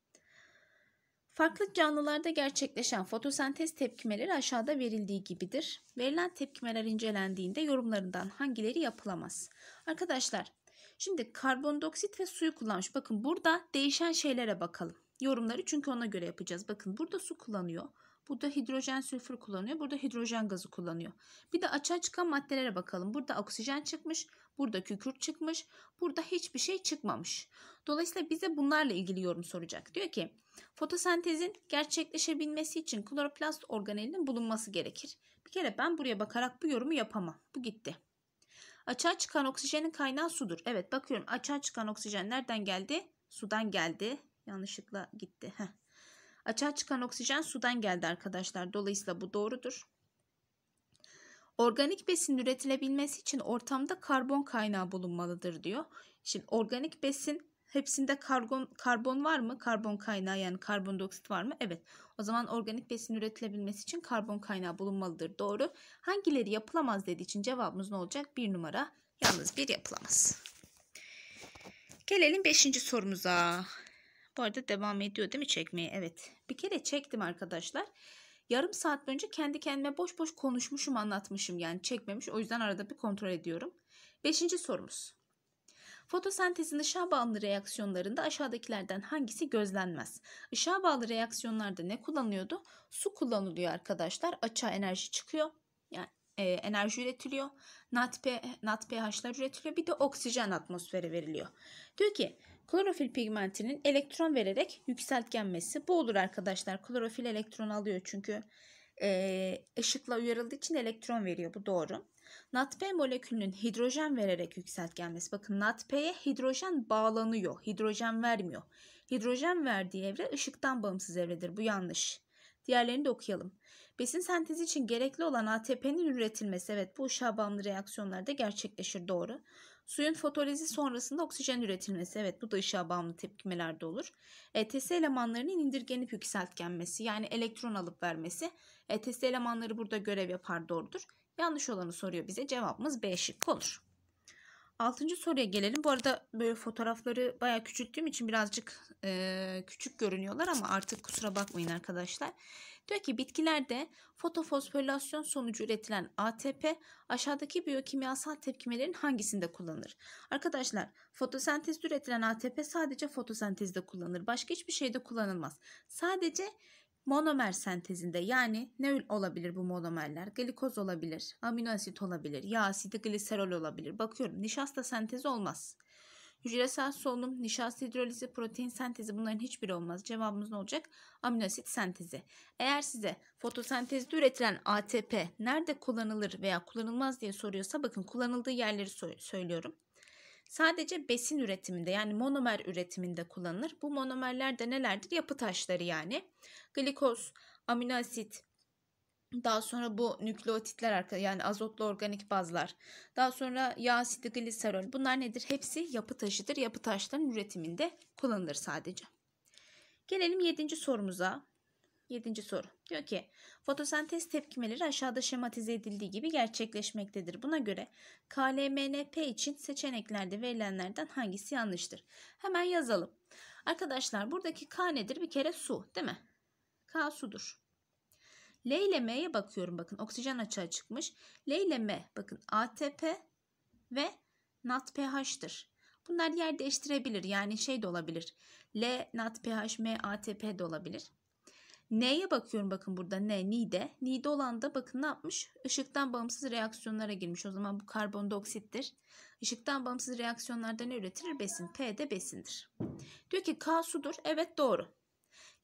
Farklı canlılarda gerçekleşen fotosentez tepkimeleri aşağıda verildiği gibidir. Verilen tepkimeler incelendiğinde yorumlarından hangileri yapılamaz? Arkadaşlar şimdi karbondoksit ve suyu kullanmış. Bakın burada değişen şeylere bakalım. Yorumları çünkü ona göre yapacağız. Bakın burada su kullanıyor. Burada hidrojen sülfür kullanıyor. Burada hidrojen gazı kullanıyor. Bir de açığa çıkan maddelere bakalım. Burada oksijen çıkmış. Burada kükürt çıkmış. Burada hiçbir şey çıkmamış. Dolayısıyla bize bunlarla ilgili yorum soracak. Diyor ki fotosentezin gerçekleşebilmesi için kloroplast organelinin bulunması gerekir. Bir kere ben buraya bakarak bu yorumu yapamam. Bu gitti. Açığa çıkan oksijenin kaynağı sudur. Evet bakıyorum açığa çıkan oksijen nereden geldi? Sudan geldi. Yanlışlıkla gitti. Heh. Açığa çıkan oksijen sudan geldi arkadaşlar. Dolayısıyla bu doğrudur. Organik besin üretilebilmesi için ortamda karbon kaynağı bulunmalıdır diyor. Şimdi organik besin hepsinde karbon karbon var mı? Karbon kaynağı yani karbondioksit var mı? Evet. O zaman organik besin üretilebilmesi için karbon kaynağı bulunmalıdır. Doğru. Hangileri yapılamaz dediği için cevabımız ne olacak? Bir numara. Yalnız bir yapılamaz. Gelelim beşinci sorumuza. Bu arada devam ediyor değil mi çekmeye? Evet. Bir kere çektim arkadaşlar. Yarım saat önce kendi kendime boş boş konuşmuşum anlatmışım yani çekmemiş. O yüzden arada bir kontrol ediyorum. Beşinci sorumuz. Fotosentezin ışığa bağımlı reaksiyonlarında aşağıdakilerden hangisi gözlenmez? Işığa bağlı reaksiyonlarda ne kullanıyordu? Su kullanılıyor arkadaşlar. Açığa enerji çıkıyor. Yani e, enerji üretiliyor. NADP, NADPH'lar üretiliyor. Bir de oksijen atmosfere veriliyor. Diyor ki Klorofil pigmentinin elektron vererek yükseltgenmesi. Bu olur arkadaşlar. Klorofil elektron alıyor çünkü e, ışıkla uyarıldığı için elektron veriyor. Bu doğru. NADP molekülünün hidrojen vererek yükseltgenmesi. Bakın NADP'ye hidrojen bağlanıyor. Hidrojen vermiyor. Hidrojen verdiği evre ışıktan bağımsız evredir. Bu yanlış. Diğerlerini de okuyalım. Besin sentezi için gerekli olan ATP'nin üretilmesi. Evet bu ışığa bağımlı reaksiyonlarda gerçekleşir doğru. Suyun fotolizi sonrasında oksijen üretilmesi. Evet bu da ışığa bağımlı tepkimelerde olur. ETS elemanlarının indirgenip yükseltgenmesi yani elektron alıp vermesi. ETS elemanları burada görev yapar doğrudur. Yanlış olanı soruyor bize cevabımız B şıkkı olur. Altıncı soruya gelelim. Bu arada böyle fotoğrafları bayağı küçülttüğüm için birazcık e, küçük görünüyorlar ama artık kusura bakmayın arkadaşlar. Diyor ki bitkilerde fotofosforilasyon sonucu üretilen ATP aşağıdaki biyokimyasal tepkimelerin hangisinde kullanılır? Arkadaşlar fotosentezde üretilen ATP sadece fotosentezde kullanılır. Başka hiçbir şeyde kullanılmaz. Sadece monomer sentezinde yani ne olabilir bu monomerler? Glikoz olabilir, amino asit olabilir, yağ asidi gliserol olabilir. Bakıyorum nişasta sentezi olmaz. Hücresel solunum, nişasta hidrolizi, protein sentezi bunların hiçbiri olmaz. Cevabımız ne olacak? Aminoasit sentezi. Eğer size fotosentezde üretilen ATP nerede kullanılır veya kullanılmaz diye soruyorsa bakın kullanıldığı yerleri so söylüyorum. Sadece besin üretiminde yani monomer üretiminde kullanılır. Bu monomerler de nelerdir? Yapı taşları yani. Glikoz, aminoasit, daha sonra bu nükleotitler yani azotlu organik bazlar. Daha sonra yağ asidi gliserol. Bunlar nedir? Hepsi yapı taşıdır. Yapı taşların üretiminde kullanılır sadece. Gelelim 7. sorumuza. 7. soru. Diyor ki fotosentez tepkimeleri aşağıda şematize edildiği gibi gerçekleşmektedir. Buna göre KLMNP için seçeneklerde verilenlerden hangisi yanlıştır? Hemen yazalım. Arkadaşlar buradaki K nedir? Bir kere su değil mi? K sudur. L ile M'ye bakıyorum bakın oksijen açığa çıkmış. L ile M bakın ATP ve NADPH'tır. Bunlar yer değiştirebilir yani şey de olabilir. L, NADPH, M, ATP de olabilir. N'ye bakıyorum bakın burada N, nide. Nide olan da bakın ne yapmış? Işıktan bağımsız reaksiyonlara girmiş. O zaman bu karbondioksittir. Işıktan bağımsız reaksiyonlarda ne üretir? Besin. P de besindir. Diyor ki K sudur. Evet doğru.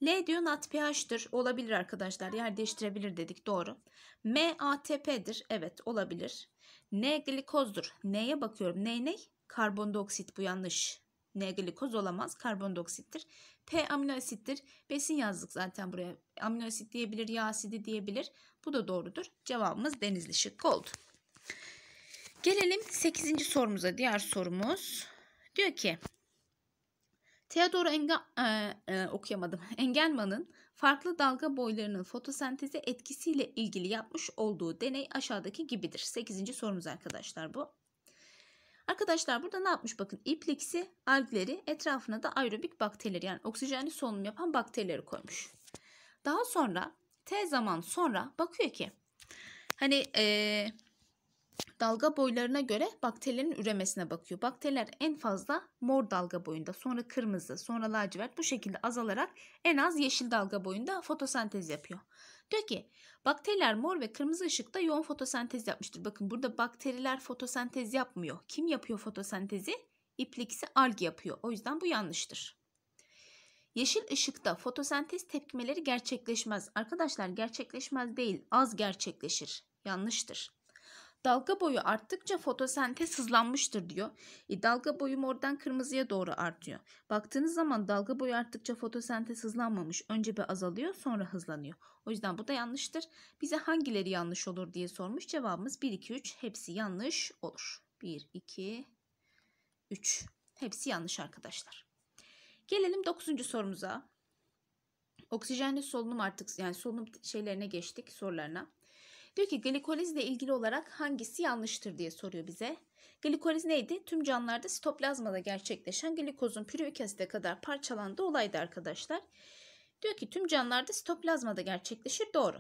L diyor nat pH'tir. Olabilir arkadaşlar. Yer değiştirebilir dedik. Doğru. M ATP'dir. Evet olabilir. N glikozdur. N'ye bakıyorum. Ney-ney? Karbondioksit bu yanlış. N glikoz olamaz. Karbondioksittir. P amino asittir. Besin yazdık zaten buraya. Amino asit diyebilir, yağ asidi diyebilir. Bu da doğrudur. Cevabımız denizli şık oldu. Gelelim 8. sorumuza. Diğer sorumuz diyor ki Theodor Engel, e, e, okuyamadım. (laughs) Engelman'ın farklı dalga boylarının fotosenteze etkisiyle ilgili yapmış olduğu deney aşağıdaki gibidir. 8. sorumuz arkadaşlar bu. Arkadaşlar burada ne yapmış bakın ipliksi algleri etrafına da aerobik bakterileri yani oksijenli solunum yapan bakterileri koymuş. Daha sonra T zaman sonra bakıyor ki hani eee dalga boylarına göre bakterilerin üremesine bakıyor. Bakteriler en fazla mor dalga boyunda, sonra kırmızı, sonra lacivert bu şekilde azalarak en az yeşil dalga boyunda fotosentez yapıyor. Diyor ki bakteriler mor ve kırmızı ışıkta yoğun fotosentez yapmıştır. Bakın burada bakteriler fotosentez yapmıyor. Kim yapıyor fotosentezi? İpliksi alg yapıyor. O yüzden bu yanlıştır. Yeşil ışıkta fotosentez tepkimeleri gerçekleşmez. Arkadaşlar gerçekleşmez değil az gerçekleşir. Yanlıştır. Dalga boyu arttıkça fotosentez hızlanmıştır diyor. E, dalga boyu mordan kırmızıya doğru artıyor. Baktığınız zaman dalga boyu arttıkça fotosentez hızlanmamış. Önce bir azalıyor sonra hızlanıyor. O yüzden bu da yanlıştır. Bize hangileri yanlış olur diye sormuş. Cevabımız 1, 2, 3 hepsi yanlış olur. 1, 2, 3 hepsi yanlış arkadaşlar. Gelelim 9. sorumuza. Oksijenli solunum artık yani solunum şeylerine geçtik sorularına. Diyor ki glikolizle ilgili olarak hangisi yanlıştır diye soruyor bize. Glikoliz neydi? Tüm canlılarda sitoplazmada gerçekleşen glikozun pürüvik asite kadar parçalandığı olaydı arkadaşlar. Diyor ki tüm canlılarda sitoplazmada gerçekleşir. Doğru.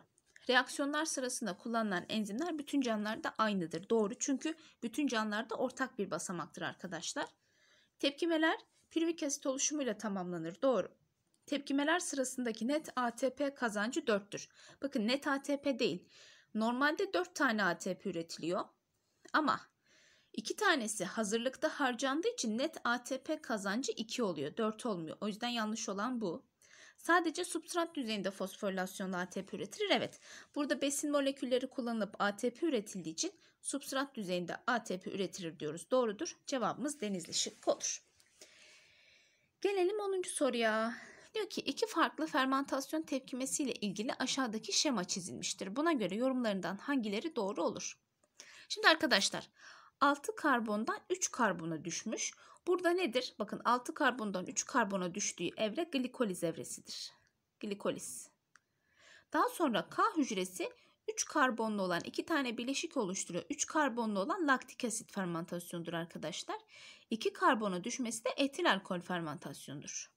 Reaksiyonlar sırasında kullanılan enzimler bütün canlılarda aynıdır. Doğru çünkü bütün canlılarda ortak bir basamaktır arkadaşlar. Tepkimeler pirvik asit oluşumuyla tamamlanır. Doğru. Tepkimeler sırasındaki net ATP kazancı 4'tür. Bakın net ATP değil. Normalde 4 tane ATP üretiliyor ama 2 tanesi hazırlıkta harcandığı için net ATP kazancı 2 oluyor. 4 olmuyor. O yüzden yanlış olan bu. Sadece substrat düzeyinde fosforilasyonla ATP üretilir. Evet burada besin molekülleri kullanılıp ATP üretildiği için substrat düzeyinde ATP üretilir diyoruz. Doğrudur. Cevabımız denizli şıkkı olur. Gelelim 10. soruya. Diyor ki iki farklı fermentasyon tepkimesiyle ilgili aşağıdaki şema çizilmiştir. Buna göre yorumlarından hangileri doğru olur? Şimdi arkadaşlar 6 karbondan 3 karbona düşmüş. Burada nedir? Bakın 6 karbondan 3 karbona düştüğü evre glikoliz evresidir. Glikoliz. Daha sonra K hücresi 3 karbonlu olan 2 tane bileşik oluşturuyor. 3 karbonlu olan laktik asit fermentasyonudur arkadaşlar. 2 karbona düşmesi de etil alkol fermentasyondur.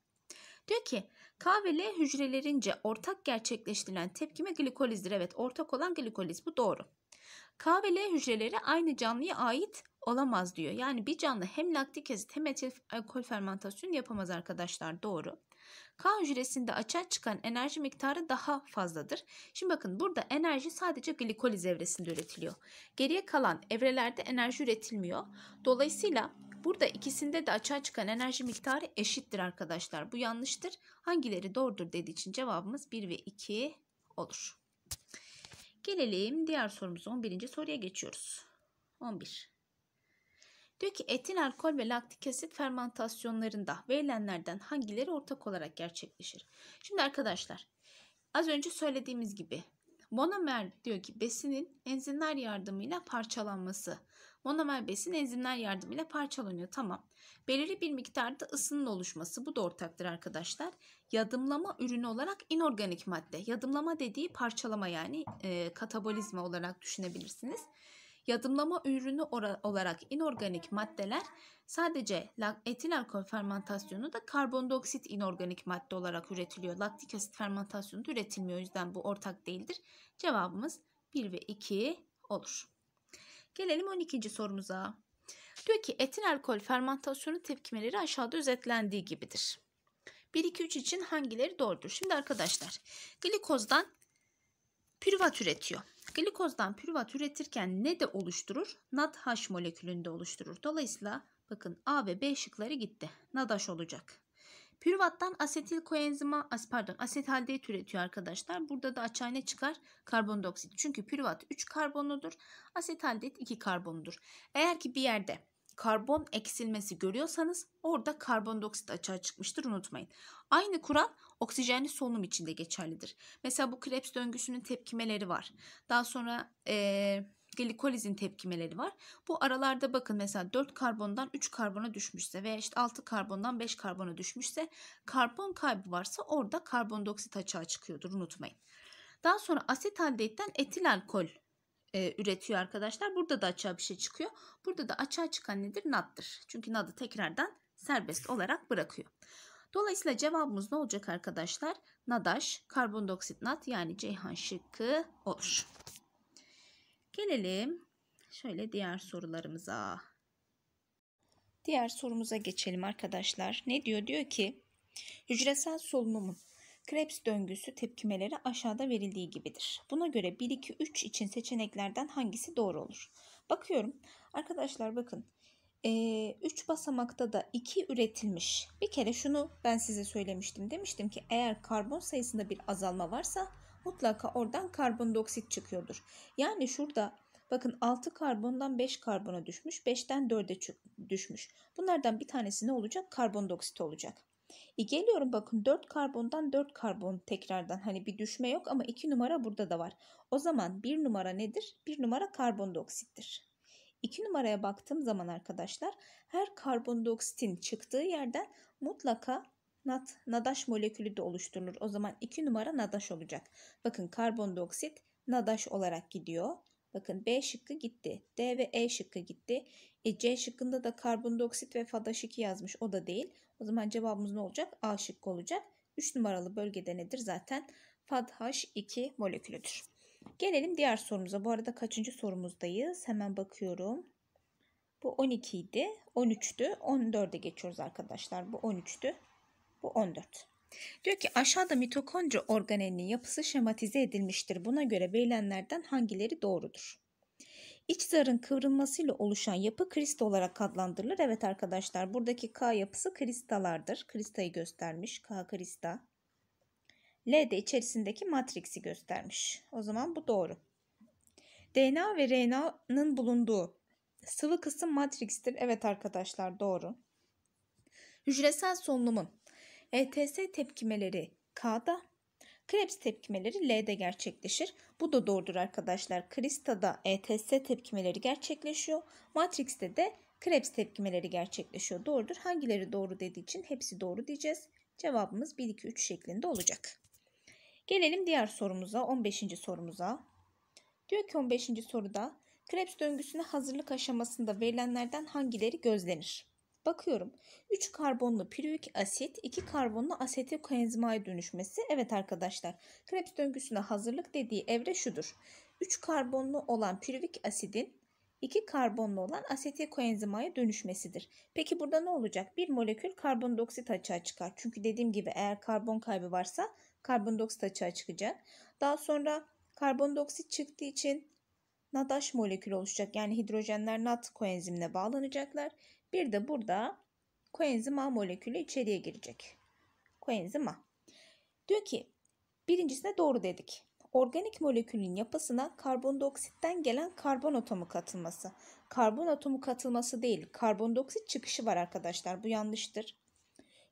Diyor ki K ve L hücrelerince ortak gerçekleştirilen tepkime glikolizdir. Evet ortak olan glikoliz bu doğru. K ve L hücreleri aynı canlıya ait olamaz diyor. Yani bir canlı hem laktik asit hem etil alkol fermentasyonu yapamaz arkadaşlar doğru. K hücresinde açığa çıkan enerji miktarı daha fazladır. Şimdi bakın burada enerji sadece glikoliz evresinde üretiliyor. Geriye kalan evrelerde enerji üretilmiyor. Dolayısıyla Burada ikisinde de açığa çıkan enerji miktarı eşittir arkadaşlar. Bu yanlıştır. Hangileri doğrudur dediği için cevabımız 1 ve 2 olur. Gelelim diğer sorumuz 11. soruya geçiyoruz. 11. Diyor ki etil alkol ve laktik asit fermentasyonlarında verilenlerden hangileri ortak olarak gerçekleşir? Şimdi arkadaşlar az önce söylediğimiz gibi monomer diyor ki besinin enzimler yardımıyla parçalanması. Monomer besin enzimler yardımıyla parçalanıyor. Tamam. Belirli bir miktarda ısının oluşması bu da ortaktır arkadaşlar. Yadımlama ürünü olarak inorganik madde. Yadımlama dediği parçalama yani e, katabolizma olarak düşünebilirsiniz. Yadımlama ürünü olarak inorganik maddeler sadece etil alkol fermentasyonu da karbondioksit inorganik madde olarak üretiliyor. Laktik asit fermentasyonu da üretilmiyor. O yüzden bu ortak değildir. Cevabımız 1 ve 2 olur. Gelelim 12. sorumuza. Diyor ki etil alkol fermentasyonu tepkimeleri aşağıda özetlendiği gibidir. 1 2 3 için hangileri doğrudur? Şimdi arkadaşlar glikozdan pürüvat üretiyor. Glikozdan pürüvat üretirken ne de oluşturur? NADH molekülünde oluşturur. Dolayısıyla bakın A ve B şıkları gitti. NADH olacak. Pürüvattan asetil koenzima pardon asetaldehit üretiyor arkadaşlar. Burada da açığa ne çıkar? Karbondioksit. Çünkü pürüvat 3 karbonludur. Asetaldehit 2 karbonludur. Eğer ki bir yerde karbon eksilmesi görüyorsanız orada karbondioksit açığa çıkmıştır unutmayın. Aynı kural oksijenli solunum içinde geçerlidir. Mesela bu Krebs döngüsünün tepkimeleri var. Daha sonra ee, glikolizin tepkimeleri var. Bu aralarda bakın mesela 4 karbondan 3 karbona düşmüşse veya işte 6 karbondan 5 karbona düşmüşse karbon kaybı varsa orada karbondioksit açığa çıkıyordur unutmayın. Daha sonra asit aldehitten etil alkol e, üretiyor arkadaşlar. Burada da açığa bir şey çıkıyor. Burada da açığa çıkan nedir? NAD'dır. Çünkü NAD'ı tekrardan serbest olarak bırakıyor. Dolayısıyla cevabımız ne olacak arkadaşlar? NADAŞ, karbondioksit NAD yani Ceyhan şıkkı olur. Gelelim şöyle diğer sorularımıza. Diğer sorumuza geçelim arkadaşlar. Ne diyor? Diyor ki hücresel solunumun Krebs döngüsü tepkimeleri aşağıda verildiği gibidir. Buna göre 1 2 3 için seçeneklerden hangisi doğru olur? Bakıyorum. Arkadaşlar bakın. 3 ee, basamakta da 2 üretilmiş. Bir kere şunu ben size söylemiştim. Demiştim ki eğer karbon sayısında bir azalma varsa mutlaka oradan karbondioksit çıkıyordur. Yani şurada bakın 6 karbondan 5 karbona düşmüş, 5'ten 4'e düşmüş. Bunlardan bir tanesi ne olacak? Karbondioksit olacak. E geliyorum bakın 4 karbondan 4 karbon tekrardan hani bir düşme yok ama 2 numara burada da var. O zaman 1 numara nedir? 1 numara karbondioksittir. 2 numaraya baktığım zaman arkadaşlar her karbondioksitin çıktığı yerden mutlaka nat, nadaş molekülü de oluşturulur. O zaman 2 numara nadaş olacak. Bakın karbondioksit nadaş olarak gidiyor. Bakın B şıkkı gitti. D ve E şıkkı gitti. E, C şıkkında da karbondioksit ve fadaş 2 yazmış. O da değil. O zaman cevabımız ne olacak? A şıkkı olacak. 3 numaralı bölgede nedir? Zaten fadh 2 molekülüdür. Gelelim diğer sorumuza. Bu arada kaçıncı sorumuzdayız? Hemen bakıyorum. Bu 12 idi. 13'tü. 14'e geçiyoruz arkadaşlar. Bu 13'tü. Bu 14. Diyor ki aşağıda mitokondri organelinin yapısı şematize edilmiştir. Buna göre verilenlerden hangileri doğrudur? İç zarın kıvrılmasıyla oluşan yapı krista olarak adlandırılır. Evet arkadaşlar buradaki K yapısı kristalardır. Kristayı göstermiş. K krista. L de içerisindeki matriksi göstermiş. O zaman bu doğru. DNA ve RNA'nın bulunduğu sıvı kısım matrikstir. Evet arkadaşlar doğru. Hücresel solunumun ETS tepkimeleri K'da, Krebs tepkimeleri L'de gerçekleşir. Bu da doğrudur arkadaşlar. Krista'da ETS tepkimeleri gerçekleşiyor. Matrix'te de Krebs tepkimeleri gerçekleşiyor. Doğrudur. Hangileri doğru dediği için hepsi doğru diyeceğiz. Cevabımız 1 2 3 şeklinde olacak. Gelelim diğer sorumuza, 15. sorumuza. Diyor ki 15. soruda Krebs döngüsüne hazırlık aşamasında verilenlerden hangileri gözlenir? Bakıyorum. 3 karbonlu piruik asit, 2 karbonlu asetil koenzimaya dönüşmesi. Evet arkadaşlar, Krebs döngüsüne hazırlık dediği evre şudur. 3 karbonlu olan piruik asidin 2 karbonlu olan asetil koenzimaya dönüşmesidir. Peki burada ne olacak? Bir molekül karbondioksit açığa çıkar. Çünkü dediğim gibi eğer karbon kaybı varsa karbondioksit açığa çıkacak. Daha sonra karbondioksit çıktığı için NADH molekülü oluşacak. Yani hidrojenler NAT koenzimine bağlanacaklar bir de burada koenzim A molekülü içeriye girecek. Koenzim A. Diyor ki birincisine doğru dedik. Organik molekülün yapısına karbondioksitten gelen karbon atomu katılması. Karbon atomu katılması değil, karbondioksit çıkışı var arkadaşlar. Bu yanlıştır.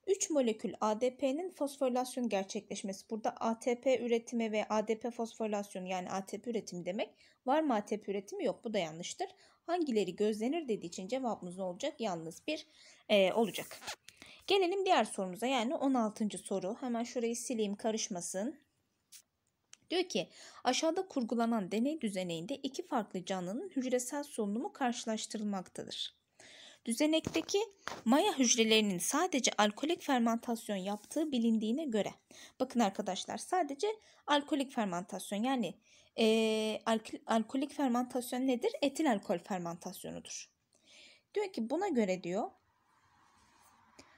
3 molekül ADP'nin fosforilasyon gerçekleşmesi. Burada ATP üretimi ve ADP fosforilasyon yani ATP üretimi demek. Var mı ATP üretimi? Yok. Bu da yanlıştır. Hangileri gözlenir dediği için cevabımız ne olacak? Yalnız bir e, olacak. Gelelim diğer sorumuza yani 16. soru. Hemen şurayı sileyim karışmasın. Diyor ki aşağıda kurgulanan deney düzeneğinde iki farklı canlının hücresel solunumu karşılaştırılmaktadır. Düzenekteki maya hücrelerinin sadece alkolik fermentasyon yaptığı bilindiğine göre. Bakın arkadaşlar sadece alkolik fermentasyon yani e, alk alkolik fermentasyon nedir? Etil alkol fermentasyonudur. Diyor ki buna göre diyor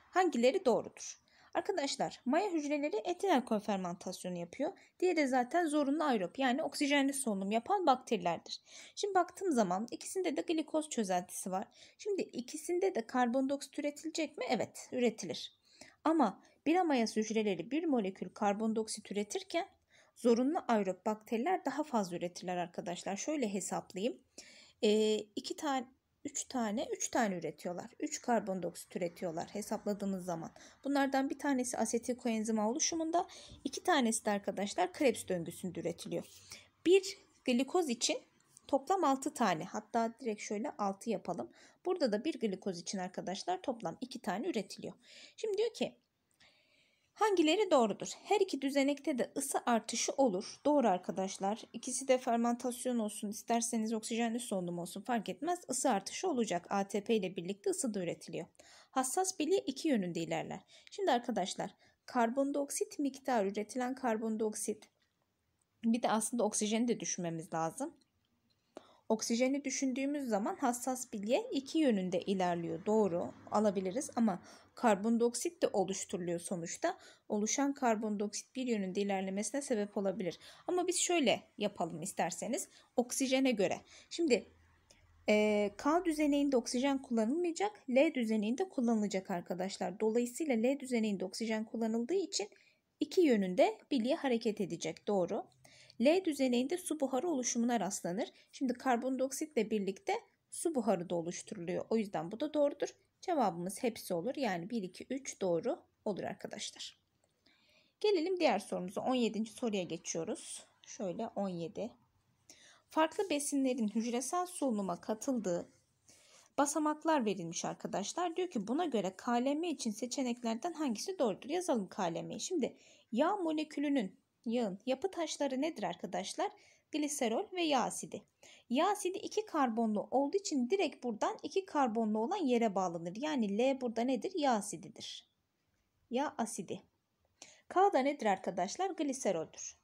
hangileri doğrudur? Arkadaşlar maya hücreleri etinal konfermantasyonu yapıyor. Diğeri de zaten zorunlu aerob yani oksijenli solunum yapan bakterilerdir. Şimdi baktığım zaman ikisinde de glikoz çözeltisi var. Şimdi ikisinde de karbondioksit üretilecek mi? Evet üretilir. Ama bir amayas hücreleri bir molekül karbondioksit üretirken zorunlu aerob bakteriler daha fazla üretirler arkadaşlar. Şöyle hesaplayayım. E, iki tane 3 tane 3 tane üretiyorlar. 3 karbondioksit üretiyorlar hesapladığımız zaman. Bunlardan bir tanesi asetil koenzima oluşumunda, iki tanesi de arkadaşlar Krebs döngüsünde üretiliyor. Bir glikoz için toplam 6 tane hatta direkt şöyle 6 yapalım. Burada da bir glikoz için arkadaşlar toplam 2 tane üretiliyor. Şimdi diyor ki Hangileri doğrudur? Her iki düzenekte de ısı artışı olur. Doğru arkadaşlar. İkisi de fermentasyon olsun isterseniz oksijenli solunum olsun fark etmez. Isı artışı olacak. ATP ile birlikte ısı da üretiliyor. Hassas bilye iki yönünde ilerler. Şimdi arkadaşlar karbondioksit miktarı üretilen karbondioksit bir de aslında oksijeni de düşünmemiz lazım. Oksijeni düşündüğümüz zaman hassas bilye iki yönünde ilerliyor. Doğru alabiliriz ama karbondioksit de oluşturuluyor sonuçta. Oluşan karbondioksit bir yönünde ilerlemesine sebep olabilir. Ama biz şöyle yapalım isterseniz oksijene göre. Şimdi e, K düzeninde oksijen kullanılmayacak, L düzeninde kullanılacak arkadaşlar. Dolayısıyla L düzeninde oksijen kullanıldığı için iki yönünde bilye hareket edecek. Doğru. L düzeneğinde su buharı oluşumuna rastlanır. Şimdi karbondioksitle birlikte su buharı da oluşturuluyor. O yüzden bu da doğrudur. Cevabımız hepsi olur. Yani 1, 2, 3 doğru olur arkadaşlar. Gelelim diğer sorumuza. 17. soruya geçiyoruz. Şöyle 17. Farklı besinlerin hücresel solunuma katıldığı basamaklar verilmiş arkadaşlar. Diyor ki buna göre KLM için seçeneklerden hangisi doğrudur? Yazalım KLM'yi. Şimdi yağ molekülünün yağın yapı taşları nedir arkadaşlar? Gliserol ve yağ asidi. Yağ asidi 2 karbonlu olduğu için direkt buradan 2 karbonlu olan yere bağlanır. Yani L burada nedir? Yağ asididir. Yağ asidi. K da nedir arkadaşlar? Gliseroldür.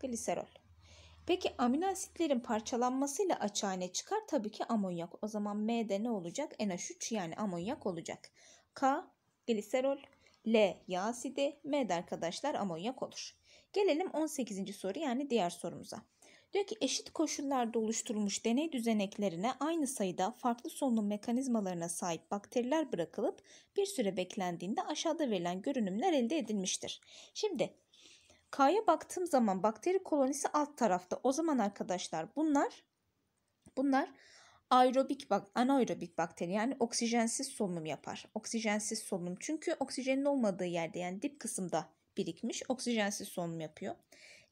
Gliserol. Peki amino asitlerin parçalanmasıyla açığa ne çıkar? Tabii ki amonyak. O zaman M'de ne olacak? NH3 yani amonyak olacak. K gliserol, L yasidi, M de arkadaşlar amonyak olur. Gelelim 18. soru yani diğer sorumuza. Diyor ki eşit koşullarda oluşturulmuş deney düzeneklerine aynı sayıda farklı solunum mekanizmalarına sahip bakteriler bırakılıp bir süre beklendiğinde aşağıda verilen görünümler elde edilmiştir. Şimdi K'ya baktığım zaman bakteri kolonisi alt tarafta. O zaman arkadaşlar bunlar bunlar aerobik bak anaerobik bakteri yani oksijensiz solunum yapar. Oksijensiz solunum çünkü oksijenin olmadığı yerde yani dip kısımda birikmiş oksijensiz solunum yapıyor.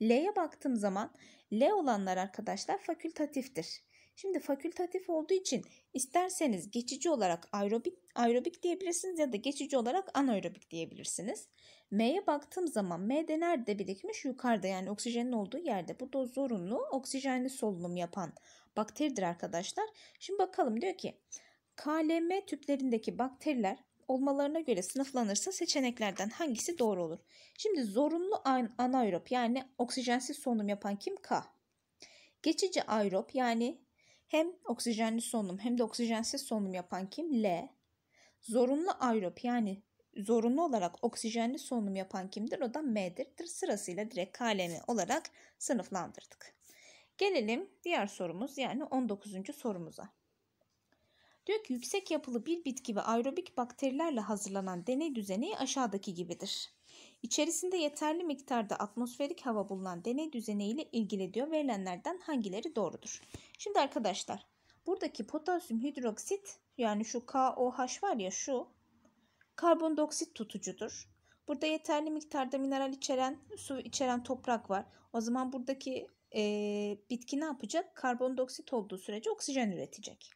L'ye baktığım zaman L olanlar arkadaşlar fakültatiftir. Şimdi fakültatif olduğu için isterseniz geçici olarak aerobik, aerobik diyebilirsiniz ya da geçici olarak anaerobik diyebilirsiniz. M'ye baktığım zaman M'de nerede birikmiş? Yukarıda yani oksijenin olduğu yerde. Bu da zorunlu oksijenli solunum yapan bakteridir arkadaşlar. Şimdi bakalım diyor ki KLM tüplerindeki bakteriler olmalarına göre sınıflanırsa seçeneklerden hangisi doğru olur? Şimdi zorunlu anaerob yani oksijensiz solunum yapan kim? K. Geçici aerob yani hem oksijenli solunum hem de oksijensiz solunum yapan kim? L. Zorunlu aerob yani zorunlu olarak oksijenli solunum yapan kimdir? O da M'dir. Sırasıyla direkt KLM olarak sınıflandırdık. Gelelim diğer sorumuz yani 19. sorumuza. Diyor ki yüksek yapılı bir bitki ve aerobik bakterilerle hazırlanan deney düzeni aşağıdaki gibidir. İçerisinde yeterli miktarda atmosferik hava bulunan deney düzeni ile ilgili diyor verilenlerden hangileri doğrudur? Şimdi arkadaşlar buradaki potasyum hidroksit yani şu KOH var ya şu karbondioksit tutucudur. Burada yeterli miktarda mineral içeren, su içeren toprak var. O zaman buradaki e, bitki ne yapacak? Karbondioksit olduğu sürece oksijen üretecek.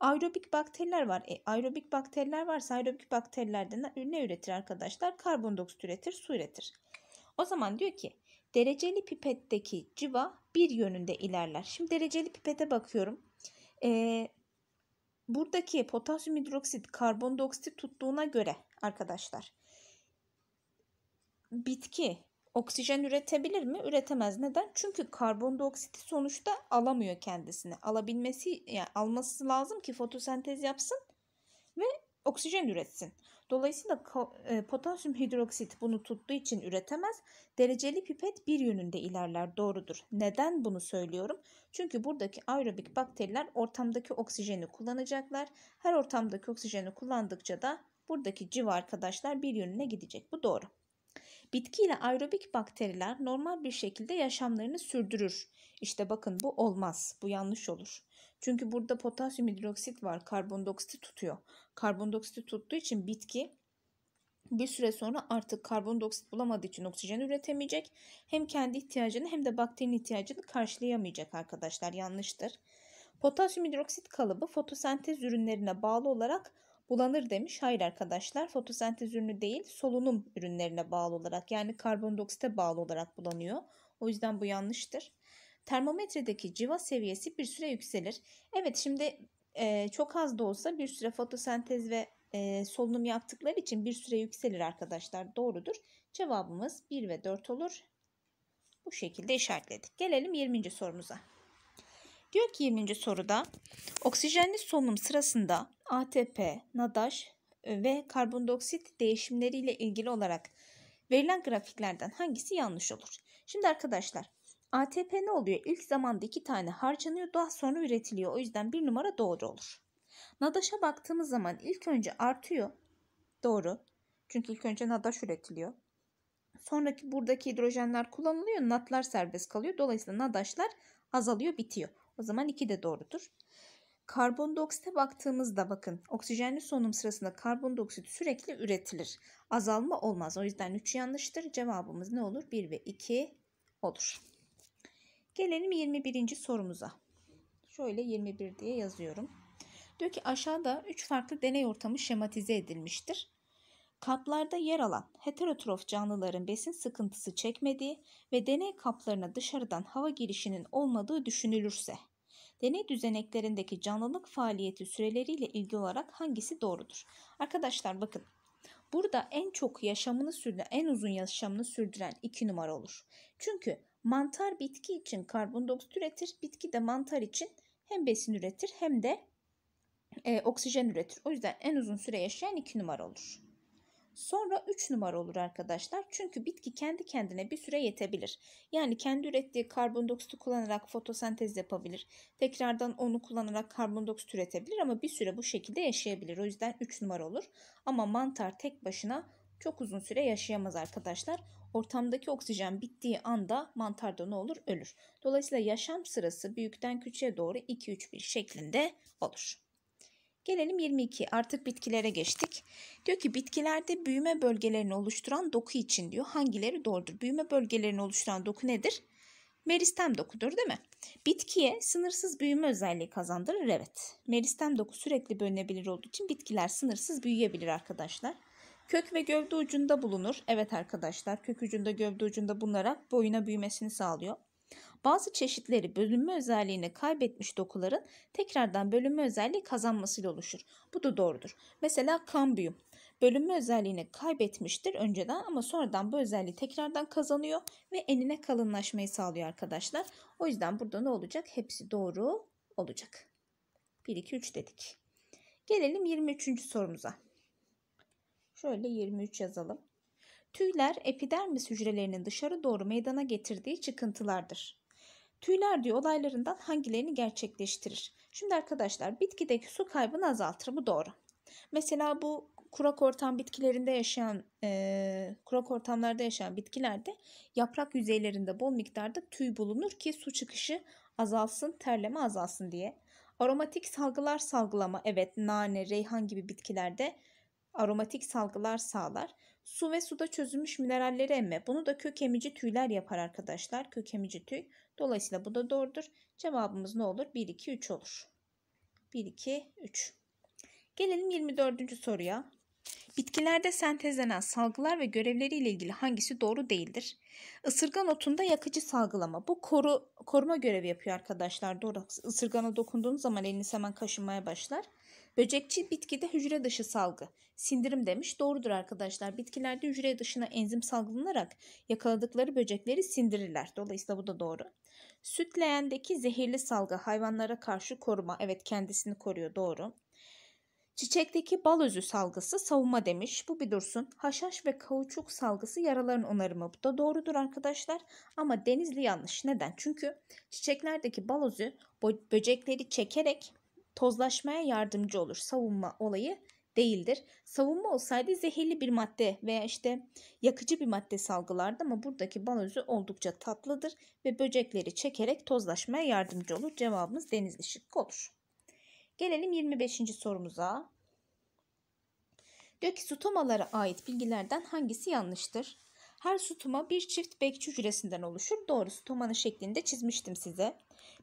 Aerobik bakteriler var. E, aerobik bakteriler varsa aerobik bakterilerden ne üretir arkadaşlar? Karbondioksit üretir, su üretir. O zaman diyor ki dereceli pipetteki civa bir yönünde ilerler. Şimdi dereceli pipete bakıyorum. E, buradaki potasyum hidroksit karbondioksit tuttuğuna göre arkadaşlar bitki oksijen üretebilir mi? Üretemez. Neden? Çünkü karbondioksiti sonuçta alamıyor kendisini. Alabilmesi yani alması lazım ki fotosentez yapsın ve oksijen üretsin. Dolayısıyla e, potasyum hidroksit bunu tuttuğu için üretemez. Dereceli pipet bir yönünde ilerler doğrudur. Neden bunu söylüyorum? Çünkü buradaki aerobik bakteriler ortamdaki oksijeni kullanacaklar. Her ortamdaki oksijeni kullandıkça da buradaki civa arkadaşlar bir yönüne gidecek. Bu doğru. Bitki ile aerobik bakteriler normal bir şekilde yaşamlarını sürdürür. İşte bakın bu olmaz. Bu yanlış olur. Çünkü burada potasyum hidroksit var. Karbondioksit tutuyor. Karbondioksit tuttuğu için bitki bir süre sonra artık karbondioksit bulamadığı için oksijen üretemeyecek. Hem kendi ihtiyacını hem de bakterinin ihtiyacını karşılayamayacak arkadaşlar. Yanlıştır. Potasyum hidroksit kalıbı fotosentez ürünlerine bağlı olarak bulanır demiş. Hayır arkadaşlar fotosentez ürünü değil solunum ürünlerine bağlı olarak yani karbondioksite bağlı olarak bulanıyor. O yüzden bu yanlıştır. Termometredeki civa seviyesi bir süre yükselir. Evet şimdi e, çok az da olsa bir süre fotosentez ve e, solunum yaptıkları için bir süre yükselir arkadaşlar. Doğrudur. Cevabımız 1 ve 4 olur. Bu şekilde işaretledik. Gelelim 20. sorumuza. Diyor ki 20. soruda oksijenli solunum sırasında ATP, NADAŞ e, ve karbondioksit değişimleriyle ilgili olarak verilen grafiklerden hangisi yanlış olur? Şimdi arkadaşlar ATP ne oluyor? İlk zamanda iki tane harcanıyor daha sonra üretiliyor. O yüzden bir numara doğru olur. NADAŞ'a baktığımız zaman ilk önce artıyor. Doğru. Çünkü ilk önce NADAŞ üretiliyor. Sonraki buradaki hidrojenler kullanılıyor. nadlar serbest kalıyor. Dolayısıyla NADAŞ'lar azalıyor, bitiyor. O zaman 2 de doğrudur. Karbondioksite baktığımızda bakın oksijenli solunum sırasında karbondioksit sürekli üretilir. Azalma olmaz. O yüzden 3 yanlıştır. Cevabımız ne olur? 1 ve 2 olur. Gelelim 21. sorumuza. Şöyle 21 diye yazıyorum. Diyor ki aşağıda 3 farklı deney ortamı şematize edilmiştir. Kaplarda yer alan heterotrof canlıların besin sıkıntısı çekmediği ve deney kaplarına dışarıdan hava girişinin olmadığı düşünülürse, deney düzeneklerindeki canlılık faaliyeti süreleriyle ilgili olarak hangisi doğrudur? Arkadaşlar bakın burada en çok yaşamını sürdüren, en uzun yaşamını sürdüren 2 numara olur. Çünkü mantar bitki için karbondioksit üretir, bitki de mantar için hem besin üretir hem de e, oksijen üretir. O yüzden en uzun süre yaşayan iki numara olur. Sonra 3 numara olur arkadaşlar. Çünkü bitki kendi kendine bir süre yetebilir. Yani kendi ürettiği karbondioksiti kullanarak fotosentez yapabilir. Tekrardan onu kullanarak karbondioksit üretebilir ama bir süre bu şekilde yaşayabilir. O yüzden 3 numara olur. Ama mantar tek başına çok uzun süre yaşayamaz arkadaşlar. Ortamdaki oksijen bittiği anda mantarda ne olur? Ölür. Dolayısıyla yaşam sırası büyükten küçüğe doğru 2-3-1 şeklinde olur. Gelelim 22. Artık bitkilere geçtik. Diyor ki bitkilerde büyüme bölgelerini oluşturan doku için diyor hangileri doğrudur? Büyüme bölgelerini oluşturan doku nedir? Meristem dokudur değil mi? Bitkiye sınırsız büyüme özelliği kazandırır evet. Meristem doku sürekli bölünebilir olduğu için bitkiler sınırsız büyüyebilir arkadaşlar. Kök ve gövde ucunda bulunur. Evet arkadaşlar kök ucunda gövde ucunda bulunarak boyuna büyümesini sağlıyor bazı çeşitleri bölünme özelliğini kaybetmiş dokuların tekrardan bölünme özelliği kazanmasıyla oluşur. Bu da doğrudur. Mesela kambiyum bölünme özelliğini kaybetmiştir önceden ama sonradan bu özelliği tekrardan kazanıyor ve enine kalınlaşmayı sağlıyor arkadaşlar. O yüzden burada ne olacak? Hepsi doğru olacak. 1, 2, 3 dedik. Gelelim 23. sorumuza. Şöyle 23 yazalım. Tüyler epidermis hücrelerinin dışarı doğru meydana getirdiği çıkıntılardır. Tüyler diyor olaylarından hangilerini gerçekleştirir? Şimdi arkadaşlar bitkideki su kaybını azaltır. Bu doğru. Mesela bu kurak ortam bitkilerinde yaşayan, e, kurak ortamlarda yaşayan bitkilerde yaprak yüzeylerinde bol miktarda tüy bulunur ki su çıkışı azalsın, terleme azalsın diye. Aromatik salgılar salgılama evet nane, reyhan gibi bitkilerde aromatik salgılar sağlar. Su ve suda çözülmüş mineralleri emme. Bunu da kökemici tüyler yapar arkadaşlar. kökemici tüy. Dolayısıyla bu da doğrudur. Cevabımız ne olur? 1, 2, 3 olur. 1, 2, 3. Gelelim 24. soruya. Bitkilerde sentezlenen salgılar ve görevleriyle ilgili hangisi doğru değildir? Isırgan otunda yakıcı salgılama. Bu koru, koruma görevi yapıyor arkadaşlar. Doğru. Isırgana dokunduğunuz zaman eliniz hemen kaşınmaya başlar. Böcekçil bitkide hücre dışı salgı. Sindirim demiş. Doğrudur arkadaşlar. Bitkilerde hücre dışına enzim salgılanarak yakaladıkları böcekleri sindirirler. Dolayısıyla bu da doğru. Sütleyendeki zehirli salgı hayvanlara karşı koruma. Evet kendisini koruyor. Doğru. Çiçekteki bal özü salgısı savunma demiş. Bu bir dursun. Haşhaş ve kauçuk salgısı yaraların onarımı. Bu da doğrudur arkadaşlar. Ama denizli yanlış. Neden? Çünkü çiçeklerdeki bal özü böcekleri çekerek tozlaşmaya yardımcı olur. Savunma olayı değildir. Savunma olsaydı zehirli bir madde veya işte yakıcı bir madde salgılardı ama buradaki bal özü oldukça tatlıdır ve böcekleri çekerek tozlaşmaya yardımcı olur. Cevabımız deniz ışık olur. Gelelim 25. sorumuza. Diyor ki sutomalara ait bilgilerden hangisi yanlıştır? Her sutuma bir çift bekçi hücresinden oluşur. Doğru sutomanın şeklinde çizmiştim size.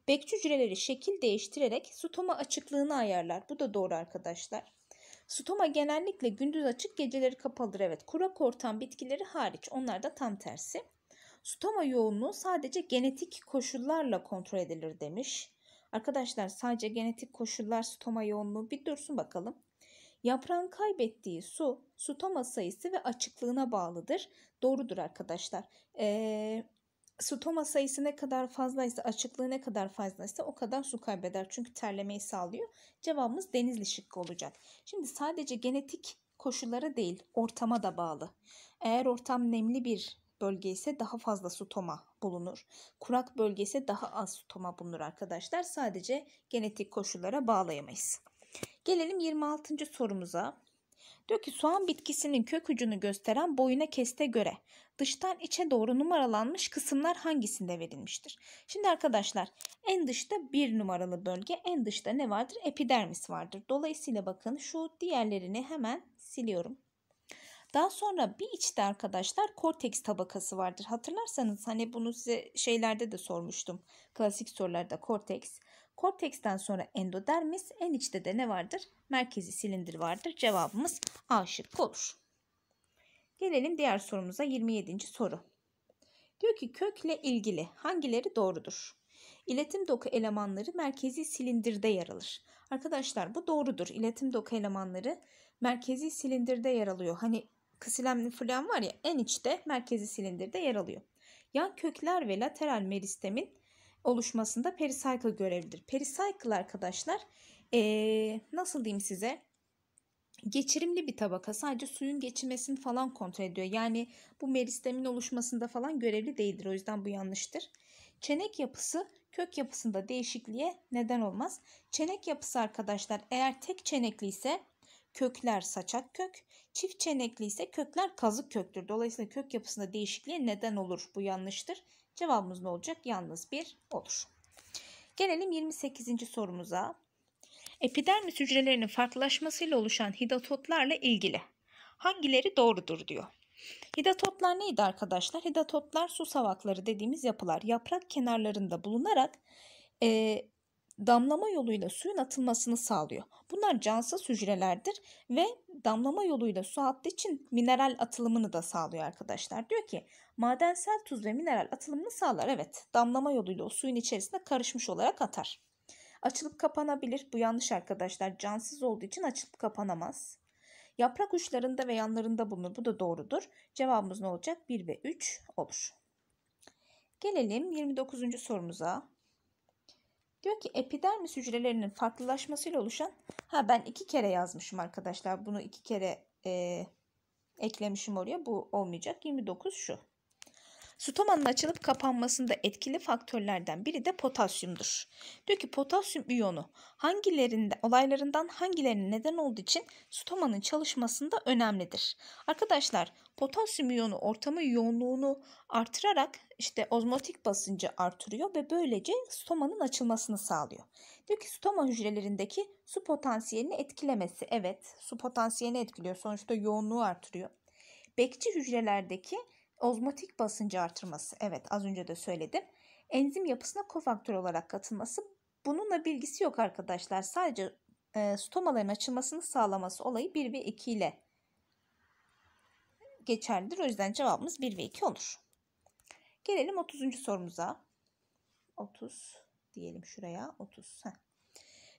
Bekçi hücreleri şekil değiştirerek stoma açıklığını ayarlar. Bu da doğru arkadaşlar. Stoma genellikle gündüz açık geceleri kapalıdır. Evet kurak ortam bitkileri hariç onlar da tam tersi. Stoma yoğunluğu sadece genetik koşullarla kontrol edilir demiş. Arkadaşlar sadece genetik koşullar stoma yoğunluğu bir dursun bakalım. Yaprağın kaybettiği su, stoma sayısı ve açıklığına bağlıdır. Doğrudur arkadaşlar. Ee, stoma sayısı ne kadar fazlaysa, açıklığı ne kadar fazlaysa o kadar su kaybeder. Çünkü terlemeyi sağlıyor. Cevabımız denizli şıkkı olacak. Şimdi sadece genetik koşullara değil, ortama da bağlı. Eğer ortam nemli bir bölge ise daha fazla sutoma bulunur. Kurak bölge ise daha az sutoma bulunur arkadaşlar. Sadece genetik koşullara bağlayamayız. Gelelim 26. sorumuza. Diyor ki soğan bitkisinin kök ucunu gösteren boyuna keste göre dıştan içe doğru numaralanmış kısımlar hangisinde verilmiştir? Şimdi arkadaşlar en dışta bir numaralı bölge en dışta ne vardır? Epidermis vardır. Dolayısıyla bakın şu diğerlerini hemen siliyorum. Daha sonra bir içte arkadaşlar korteks tabakası vardır. Hatırlarsanız hani bunu size şeylerde de sormuştum. Klasik sorularda korteks. Korteksten sonra endodermis, en içte de ne vardır? Merkezi silindir vardır. Cevabımız A şıkkı olur. Gelelim diğer sorumuza 27. soru. Diyor ki kökle ilgili hangileri doğrudur? İletim doku elemanları merkezi silindirde yer alır. Arkadaşlar bu doğrudur. İletim doku elemanları merkezi silindirde yer alıyor. Hani kısilemli falan var ya en içte merkezi silindirde yer alıyor. Yan kökler ve lateral meristemin oluşmasında pericycle görevlidir. Pericycle arkadaşlar ee, nasıl diyeyim size? geçirimli bir tabaka sadece suyun geçirmesini falan kontrol ediyor. Yani bu meristemin oluşmasında falan görevli değildir. O yüzden bu yanlıştır. Çenek yapısı kök yapısında değişikliğe neden olmaz. Çenek yapısı arkadaşlar eğer tek çenekli ise kökler saçak kök, çift çenekli ise kökler kazık köktür. Dolayısıyla kök yapısında değişikliğe neden olur. Bu yanlıştır. Cevabımız ne olacak? Yalnız bir olur. Gelelim 28. sorumuza. Epidermis hücrelerinin farklılaşmasıyla oluşan hidatotlarla ilgili. Hangileri doğrudur diyor. Hidatotlar neydi arkadaşlar? Hidatotlar su savakları dediğimiz yapılar. Yaprak kenarlarında bulunarak e, damlama yoluyla suyun atılmasını sağlıyor. Bunlar cansız hücrelerdir ve damlama yoluyla su attığı için mineral atılımını da sağlıyor arkadaşlar. Diyor ki madensel tuz ve mineral atılımını sağlar. Evet damlama yoluyla o suyun içerisinde karışmış olarak atar. Açılıp kapanabilir. Bu yanlış arkadaşlar. Cansız olduğu için açılıp kapanamaz. Yaprak uçlarında ve yanlarında bulunur. Bu da doğrudur. Cevabımız ne olacak? 1 ve 3 olur. Gelelim 29. sorumuza. Diyor ki epidermis hücrelerinin farklılaşmasıyla oluşan ha ben iki kere yazmışım arkadaşlar bunu iki kere e, eklemişim oraya bu olmayacak 29 şu Stomanın açılıp kapanmasında etkili faktörlerden biri de potasyumdur. Diyor ki potasyum iyonu hangilerinde olaylarından hangilerinin neden olduğu için stomanın çalışmasında önemlidir. Arkadaşlar potasyum iyonu ortamı yoğunluğunu artırarak işte ozmotik basıncı artırıyor ve böylece stomanın açılmasını sağlıyor. Diyor ki stoma hücrelerindeki su potansiyelini etkilemesi. Evet su potansiyelini etkiliyor sonuçta yoğunluğu artırıyor. Bekçi hücrelerdeki Ozmotik basıncı artırması. Evet az önce de söyledim. Enzim yapısına kofaktör olarak katılması. Bununla bilgisi yok arkadaşlar. Sadece e, stomaların açılmasını sağlaması olayı 1 ve 2 ile geçerlidir. O yüzden cevabımız 1 ve 2 olur. Gelelim 30. sorumuza. 30 diyelim şuraya 30. Heh.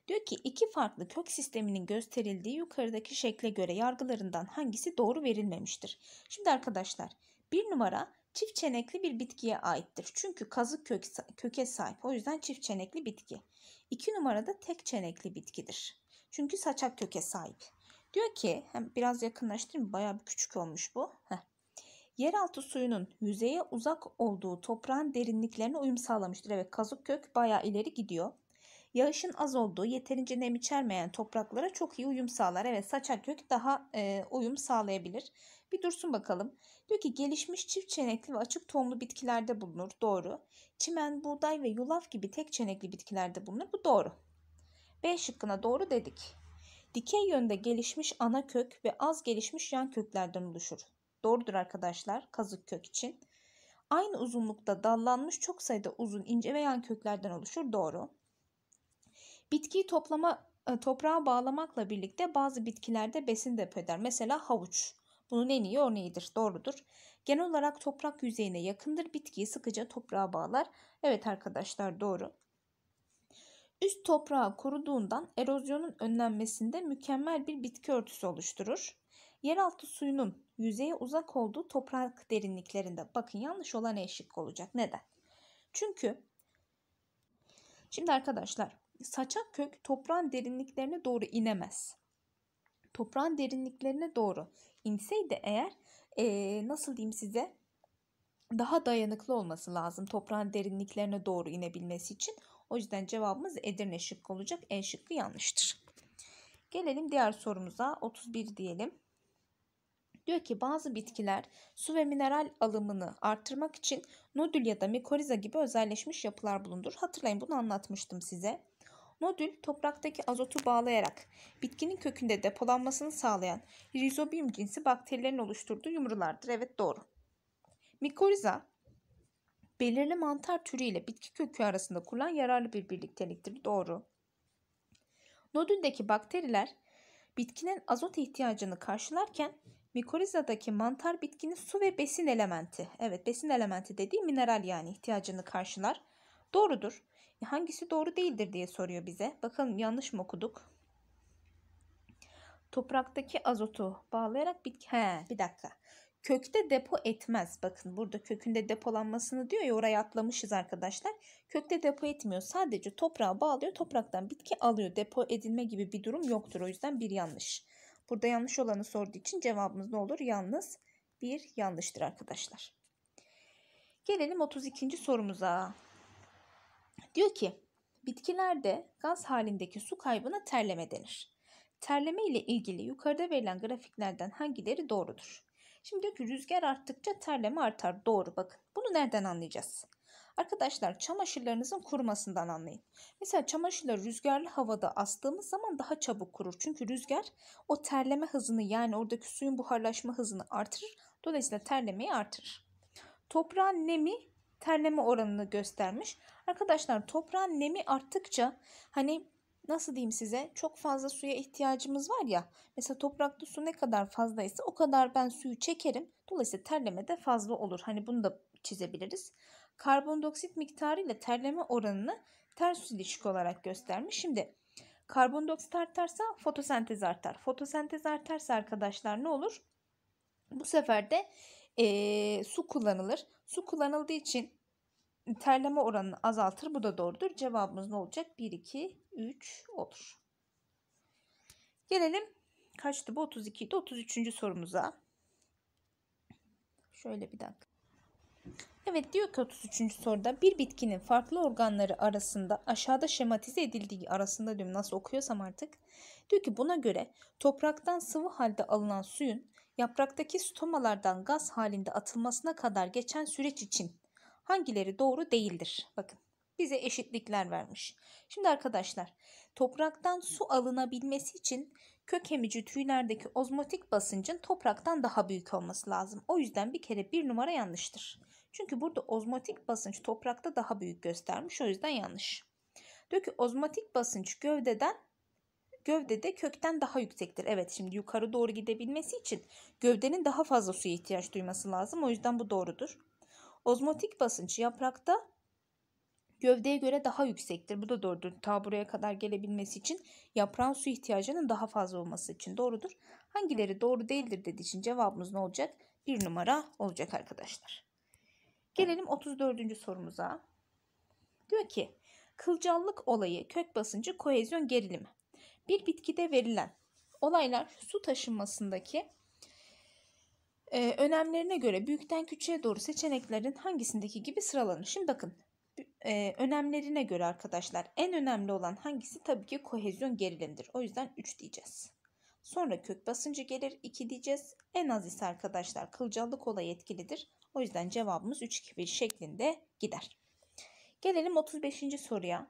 Diyor ki iki farklı kök sisteminin gösterildiği yukarıdaki şekle göre yargılarından hangisi doğru verilmemiştir? Şimdi arkadaşlar bir numara çift çenekli bir bitkiye aittir. Çünkü kazık kök, köke sahip. O yüzden çift çenekli bitki. İki numara da tek çenekli bitkidir. Çünkü saçak köke sahip. Diyor ki hem biraz yakınlaştırayım bayağı bir küçük olmuş bu. Heh. Yeraltı suyunun yüzeye uzak olduğu toprağın derinliklerine uyum sağlamıştır. Evet kazık kök bayağı ileri gidiyor. Yağışın az olduğu yeterince nem içermeyen topraklara çok iyi uyum sağlar. Evet saçak kök daha e, uyum sağlayabilir. Bir dursun bakalım. Diyor ki gelişmiş çift çenekli ve açık tohumlu bitkilerde bulunur. Doğru. Çimen, buğday ve yulaf gibi tek çenekli bitkilerde bulunur. Bu doğru. B şıkkına doğru dedik. Dikey yönde gelişmiş ana kök ve az gelişmiş yan köklerden oluşur. Doğrudur arkadaşlar kazık kök için. Aynı uzunlukta dallanmış çok sayıda uzun ince ve yan köklerden oluşur. Doğru. Bitkiyi toplama e, toprağa bağlamakla birlikte bazı bitkilerde besin depo eder. Mesela havuç. Bunun en iyi örneğidir. Doğrudur. Genel olarak toprak yüzeyine yakındır. Bitkiyi sıkıca toprağa bağlar. Evet arkadaşlar doğru. Üst toprağı kuruduğundan erozyonun önlenmesinde mükemmel bir bitki örtüsü oluşturur. Yeraltı suyunun yüzeye uzak olduğu toprak derinliklerinde bakın yanlış olan eşlik olacak. Neden? Çünkü şimdi arkadaşlar saçak kök toprağın derinliklerine doğru inemez. Toprağın derinliklerine doğru inseydi eğer e, nasıl diyeyim size daha dayanıklı olması lazım toprağın derinliklerine doğru inebilmesi için. O yüzden cevabımız Edirne şıkkı olacak. E şıkkı yanlıştır. Gelelim diğer sorumuza 31 diyelim. Diyor ki bazı bitkiler su ve mineral alımını artırmak için nodül ya da mikoriza gibi özelleşmiş yapılar bulundur. Hatırlayın bunu anlatmıştım size. Nodül topraktaki azotu bağlayarak bitkinin kökünde depolanmasını sağlayan rizobium cinsi bakterilerin oluşturduğu yumrulardır. Evet doğru. Mikoriza belirli mantar türü ile bitki kökü arasında kurulan yararlı bir birlikteliktir. Doğru. Nodüldeki bakteriler bitkinin azot ihtiyacını karşılarken mikorizadaki mantar bitkinin su ve besin elementi. Evet besin elementi dediğim mineral yani ihtiyacını karşılar. Doğrudur. Hangisi doğru değildir diye soruyor bize. Bakalım yanlış mı okuduk? Topraktaki azotu bağlayarak bitki... He bir dakika. Kökte depo etmez. Bakın burada kökünde depolanmasını diyor ya oraya atlamışız arkadaşlar. Kökte depo etmiyor. Sadece toprağa bağlıyor. Topraktan bitki alıyor. Depo edilme gibi bir durum yoktur. O yüzden bir yanlış. Burada yanlış olanı sorduğu için cevabımız ne olur? Yalnız bir yanlıştır arkadaşlar. Gelelim 32. sorumuza. Diyor ki bitkilerde gaz halindeki su kaybına terleme denir. Terleme ile ilgili yukarıda verilen grafiklerden hangileri doğrudur? Şimdi diyor ki rüzgar arttıkça terleme artar. Doğru bakın. Bunu nereden anlayacağız? Arkadaşlar çamaşırlarınızın kurumasından anlayın. Mesela çamaşırları rüzgarlı havada astığımız zaman daha çabuk kurur. Çünkü rüzgar o terleme hızını yani oradaki suyun buharlaşma hızını artırır. Dolayısıyla terlemeyi artırır. Toprağın nemi terleme oranını göstermiş. Arkadaşlar toprağın nemi arttıkça hani nasıl diyeyim size çok fazla suya ihtiyacımız var ya. Mesela toprakta su ne kadar fazlaysa o kadar ben suyu çekerim. Dolayısıyla terleme de fazla olur. Hani bunu da çizebiliriz. Karbondioksit miktarı ile terleme oranını ters ilişki olarak göstermiş. Şimdi karbondioksit artarsa fotosentez artar. Fotosentez artarsa arkadaşlar ne olur? Bu sefer de e, su kullanılır. Su kullanıldığı için terleme oranını azaltır. Bu da doğrudur. Cevabımız ne olacak? 1, 2, 3 olur. Gelelim kaçtı bu? 32 idi. 33. sorumuza. Şöyle bir dakika. Evet diyor ki 33. soruda bir bitkinin farklı organları arasında aşağıda şematize edildiği arasında diyorum nasıl okuyorsam artık. Diyor ki buna göre topraktan sıvı halde alınan suyun yapraktaki stomalardan gaz halinde atılmasına kadar geçen süreç için hangileri doğru değildir? Bakın bize eşitlikler vermiş. Şimdi arkadaşlar topraktan su alınabilmesi için kök emici tüylerdeki ozmotik basıncın topraktan daha büyük olması lazım. O yüzden bir kere bir numara yanlıştır. Çünkü burada ozmotik basınç toprakta daha büyük göstermiş o yüzden yanlış. Diyor ozmotik basınç gövdeden gövdede kökten daha yüksektir. Evet şimdi yukarı doğru gidebilmesi için gövdenin daha fazla suya ihtiyaç duyması lazım. O yüzden bu doğrudur. Ozmotik basınç yaprakta gövdeye göre daha yüksektir. Bu da doğrudur. Ta buraya kadar gelebilmesi için yaprağın su ihtiyacının daha fazla olması için doğrudur. Hangileri doğru değildir dediği için cevabımız ne olacak? Bir numara olacak arkadaşlar. Gelelim 34. sorumuza. Diyor ki kılcallık olayı kök basıncı kohezyon gerilimi. Bir bitkide verilen olaylar su taşınmasındaki e, önemlerine göre büyükten küçüğe doğru seçeneklerin hangisindeki gibi sıralanır. Şimdi bakın e, önemlerine göre arkadaşlar en önemli olan hangisi tabii ki kohezyon gerilimdir. O yüzden 3 diyeceğiz. Sonra kök basıncı gelir 2 diyeceğiz. En az ise arkadaşlar kılcallık olay etkilidir. O yüzden cevabımız 3-2-1 şeklinde gider. Gelelim 35. soruya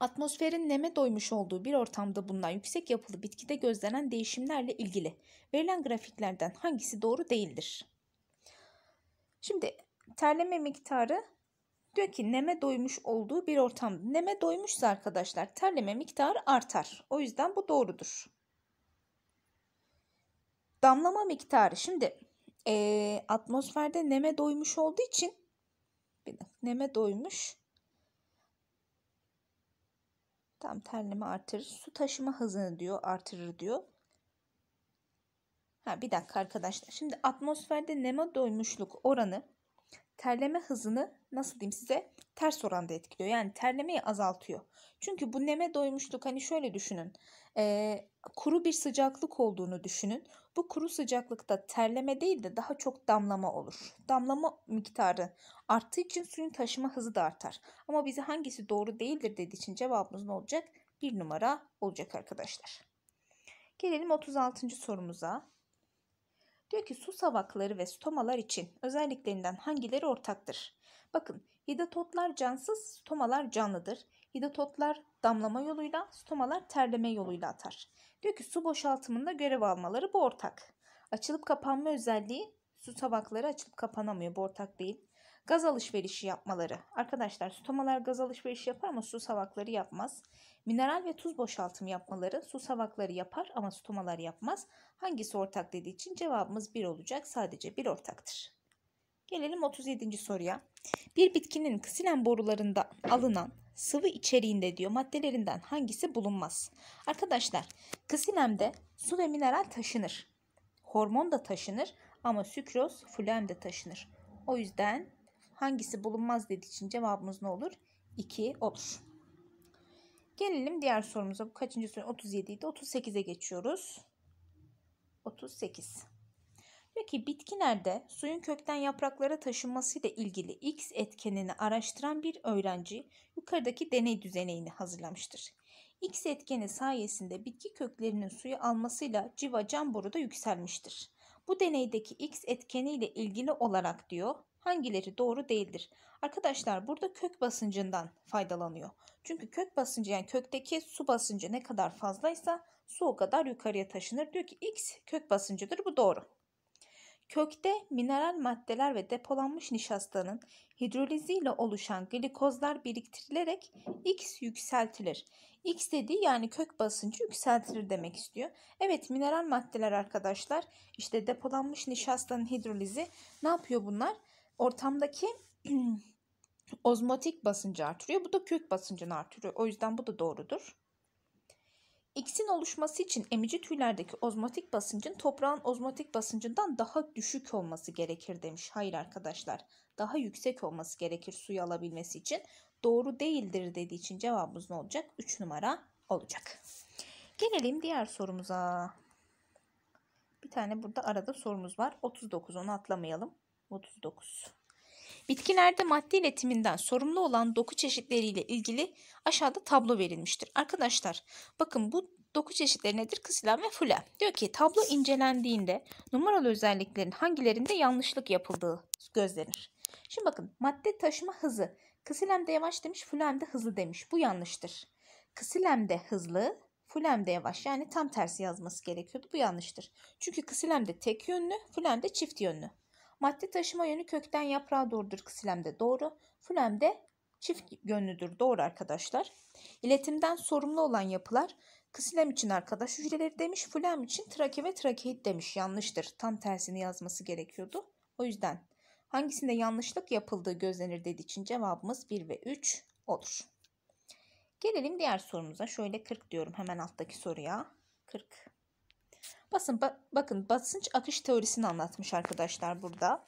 atmosferin neme doymuş olduğu bir ortamda bulunan yüksek yapılı bitkide gözlenen değişimlerle ilgili verilen grafiklerden hangisi doğru değildir? Şimdi terleme miktarı diyor ki neme doymuş olduğu bir ortam. Neme doymuşsa arkadaşlar terleme miktarı artar. O yüzden bu doğrudur. Damlama miktarı şimdi e, atmosferde neme doymuş olduğu için bir dakika, neme doymuş Tam terleme artırır. Su taşıma hızını diyor artırır diyor. Ha bir dakika arkadaşlar. Şimdi atmosferde doymuşluk oranı terleme hızını nasıl diyeyim size ters oranda etkiliyor. Yani terlemeyi azaltıyor. Çünkü bu neme doymuşluk hani şöyle düşünün. E, kuru bir sıcaklık olduğunu düşünün. Bu kuru sıcaklıkta terleme değil de daha çok damlama olur. Damlama miktarı arttığı için suyun taşıma hızı da artar. Ama bize hangisi doğru değildir dediği için cevabımız ne olacak? Bir numara olacak arkadaşlar. Gelelim 36. sorumuza. Diyor ki su savakları ve stomalar için özelliklerinden hangileri ortaktır? Bakın hidatotlar cansız, stomalar canlıdır. Hidatotlar damlama yoluyla, stomalar terleme yoluyla atar. Diyor ki su boşaltımında görev almaları bu ortak. Açılıp kapanma özelliği su tabakları açılıp kapanamıyor bu ortak değil. Gaz alışverişi yapmaları. Arkadaşlar stomalar gaz alışverişi yapar ama su savakları yapmaz. Mineral ve tuz boşaltımı yapmaları su savakları yapar ama stomalar yapmaz. Hangisi ortak dediği için cevabımız bir olacak. Sadece bir ortaktır. Gelelim 37. soruya. Bir bitkinin ksilen borularında alınan sıvı içeriğinde diyor maddelerinden hangisi bulunmaz? Arkadaşlar kasinemde su ve mineral taşınır. Hormon da taşınır ama sükroz flüem de taşınır. O yüzden hangisi bulunmaz dediği için cevabımız ne olur? 2 olur. Gelelim diğer sorumuza. Bu kaçıncı soru? 37 idi. 38'e geçiyoruz. 38. Diyor ki bitkilerde suyun kökten yapraklara taşınmasıyla ilgili X etkenini araştıran bir öğrenci yukarıdaki deney düzeneğini hazırlamıştır. X etkeni sayesinde bitki köklerinin suyu almasıyla civa cam boru da yükselmiştir. Bu deneydeki X etkeniyle ilgili olarak diyor hangileri doğru değildir. Arkadaşlar burada kök basıncından faydalanıyor. Çünkü kök basıncı yani kökteki su basıncı ne kadar fazlaysa su o kadar yukarıya taşınır. Diyor ki X kök basıncıdır bu doğru. Kökte mineral maddeler ve depolanmış nişastanın hidroliziyle oluşan glikozlar biriktirilerek X yükseltilir. X dediği yani kök basıncı yükseltilir demek istiyor. Evet mineral maddeler arkadaşlar işte depolanmış nişastanın hidrolizi ne yapıyor bunlar? Ortamdaki (clears throat) ozmotik basıncı artırıyor. Bu da kök basıncını artırıyor. O yüzden bu da doğrudur. X'in oluşması için emici tüylerdeki ozmotik basıncın toprağın ozmotik basıncından daha düşük olması gerekir demiş. Hayır arkadaşlar daha yüksek olması gerekir suyu alabilmesi için. Doğru değildir dediği için cevabımız ne olacak? 3 numara olacak. Gelelim diğer sorumuza. Bir tane burada arada sorumuz var. 39 onu atlamayalım. 39. Bitkilerde madde iletiminden sorumlu olan doku çeşitleriyle ilgili aşağıda tablo verilmiştir. Arkadaşlar bakın bu doku çeşitleri nedir? Kısilen ve fulen. Diyor ki tablo incelendiğinde numaralı özelliklerin hangilerinde yanlışlık yapıldığı gözlenir. Şimdi bakın madde taşıma hızı. Kısilemde yavaş demiş, fulemde hızlı demiş. Bu yanlıştır. Kısilemde hızlı, fulemde yavaş. Yani tam tersi yazması gerekiyordu. Bu yanlıştır. Çünkü kısilemde tek yönlü, fulemde çift yönlü. Madde taşıma yönü kökten yaprağa doğrudur kısilemde doğru. Fülemde çift yönlüdür doğru arkadaşlar. İletimden sorumlu olan yapılar kısilem için arkadaş hücreleri demiş. Fülem için trake ve trakeit demiş. Yanlıştır. Tam tersini yazması gerekiyordu. O yüzden hangisinde yanlışlık yapıldığı gözlenir dediği için cevabımız 1 ve 3 olur. Gelelim diğer sorumuza. Şöyle 40 diyorum hemen alttaki soruya. 40. Basın, ba bakın basınç akış teorisini anlatmış arkadaşlar burada.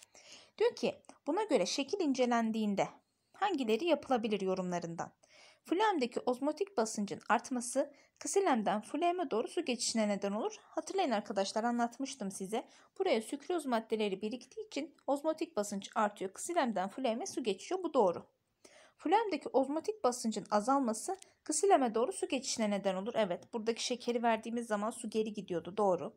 Diyor ki buna göre şekil incelendiğinde hangileri yapılabilir yorumlarından. Flemdeki ozmotik basıncın artması kasilemden fleme doğru su geçişine neden olur. Hatırlayın arkadaşlar anlatmıştım size. Buraya sükroz maddeleri biriktiği için ozmotik basınç artıyor. Kasilemden fleme su geçiyor. Bu doğru. Flömdeki ozmotik basıncın azalması kısileme doğru su geçişine neden olur. Evet buradaki şekeri verdiğimiz zaman su geri gidiyordu doğru.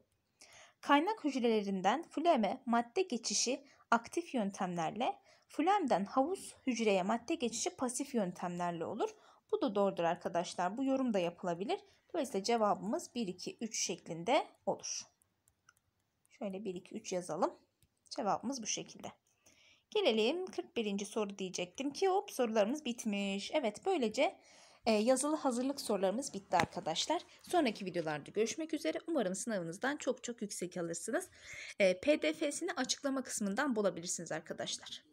Kaynak hücrelerinden flöme madde geçişi aktif yöntemlerle, flömden havuz hücreye madde geçişi pasif yöntemlerle olur. Bu da doğrudur arkadaşlar. Bu yorum da yapılabilir. Dolayısıyla cevabımız 1, 2, 3 şeklinde olur. Şöyle 1, 2, 3 yazalım. Cevabımız bu şekilde. Gelelim 41. soru diyecektim ki hop sorularımız bitmiş. Evet böylece e, yazılı hazırlık sorularımız bitti arkadaşlar. Sonraki videolarda görüşmek üzere. Umarım sınavınızdan çok çok yüksek alırsınız. E, PDF'sini açıklama kısmından bulabilirsiniz arkadaşlar.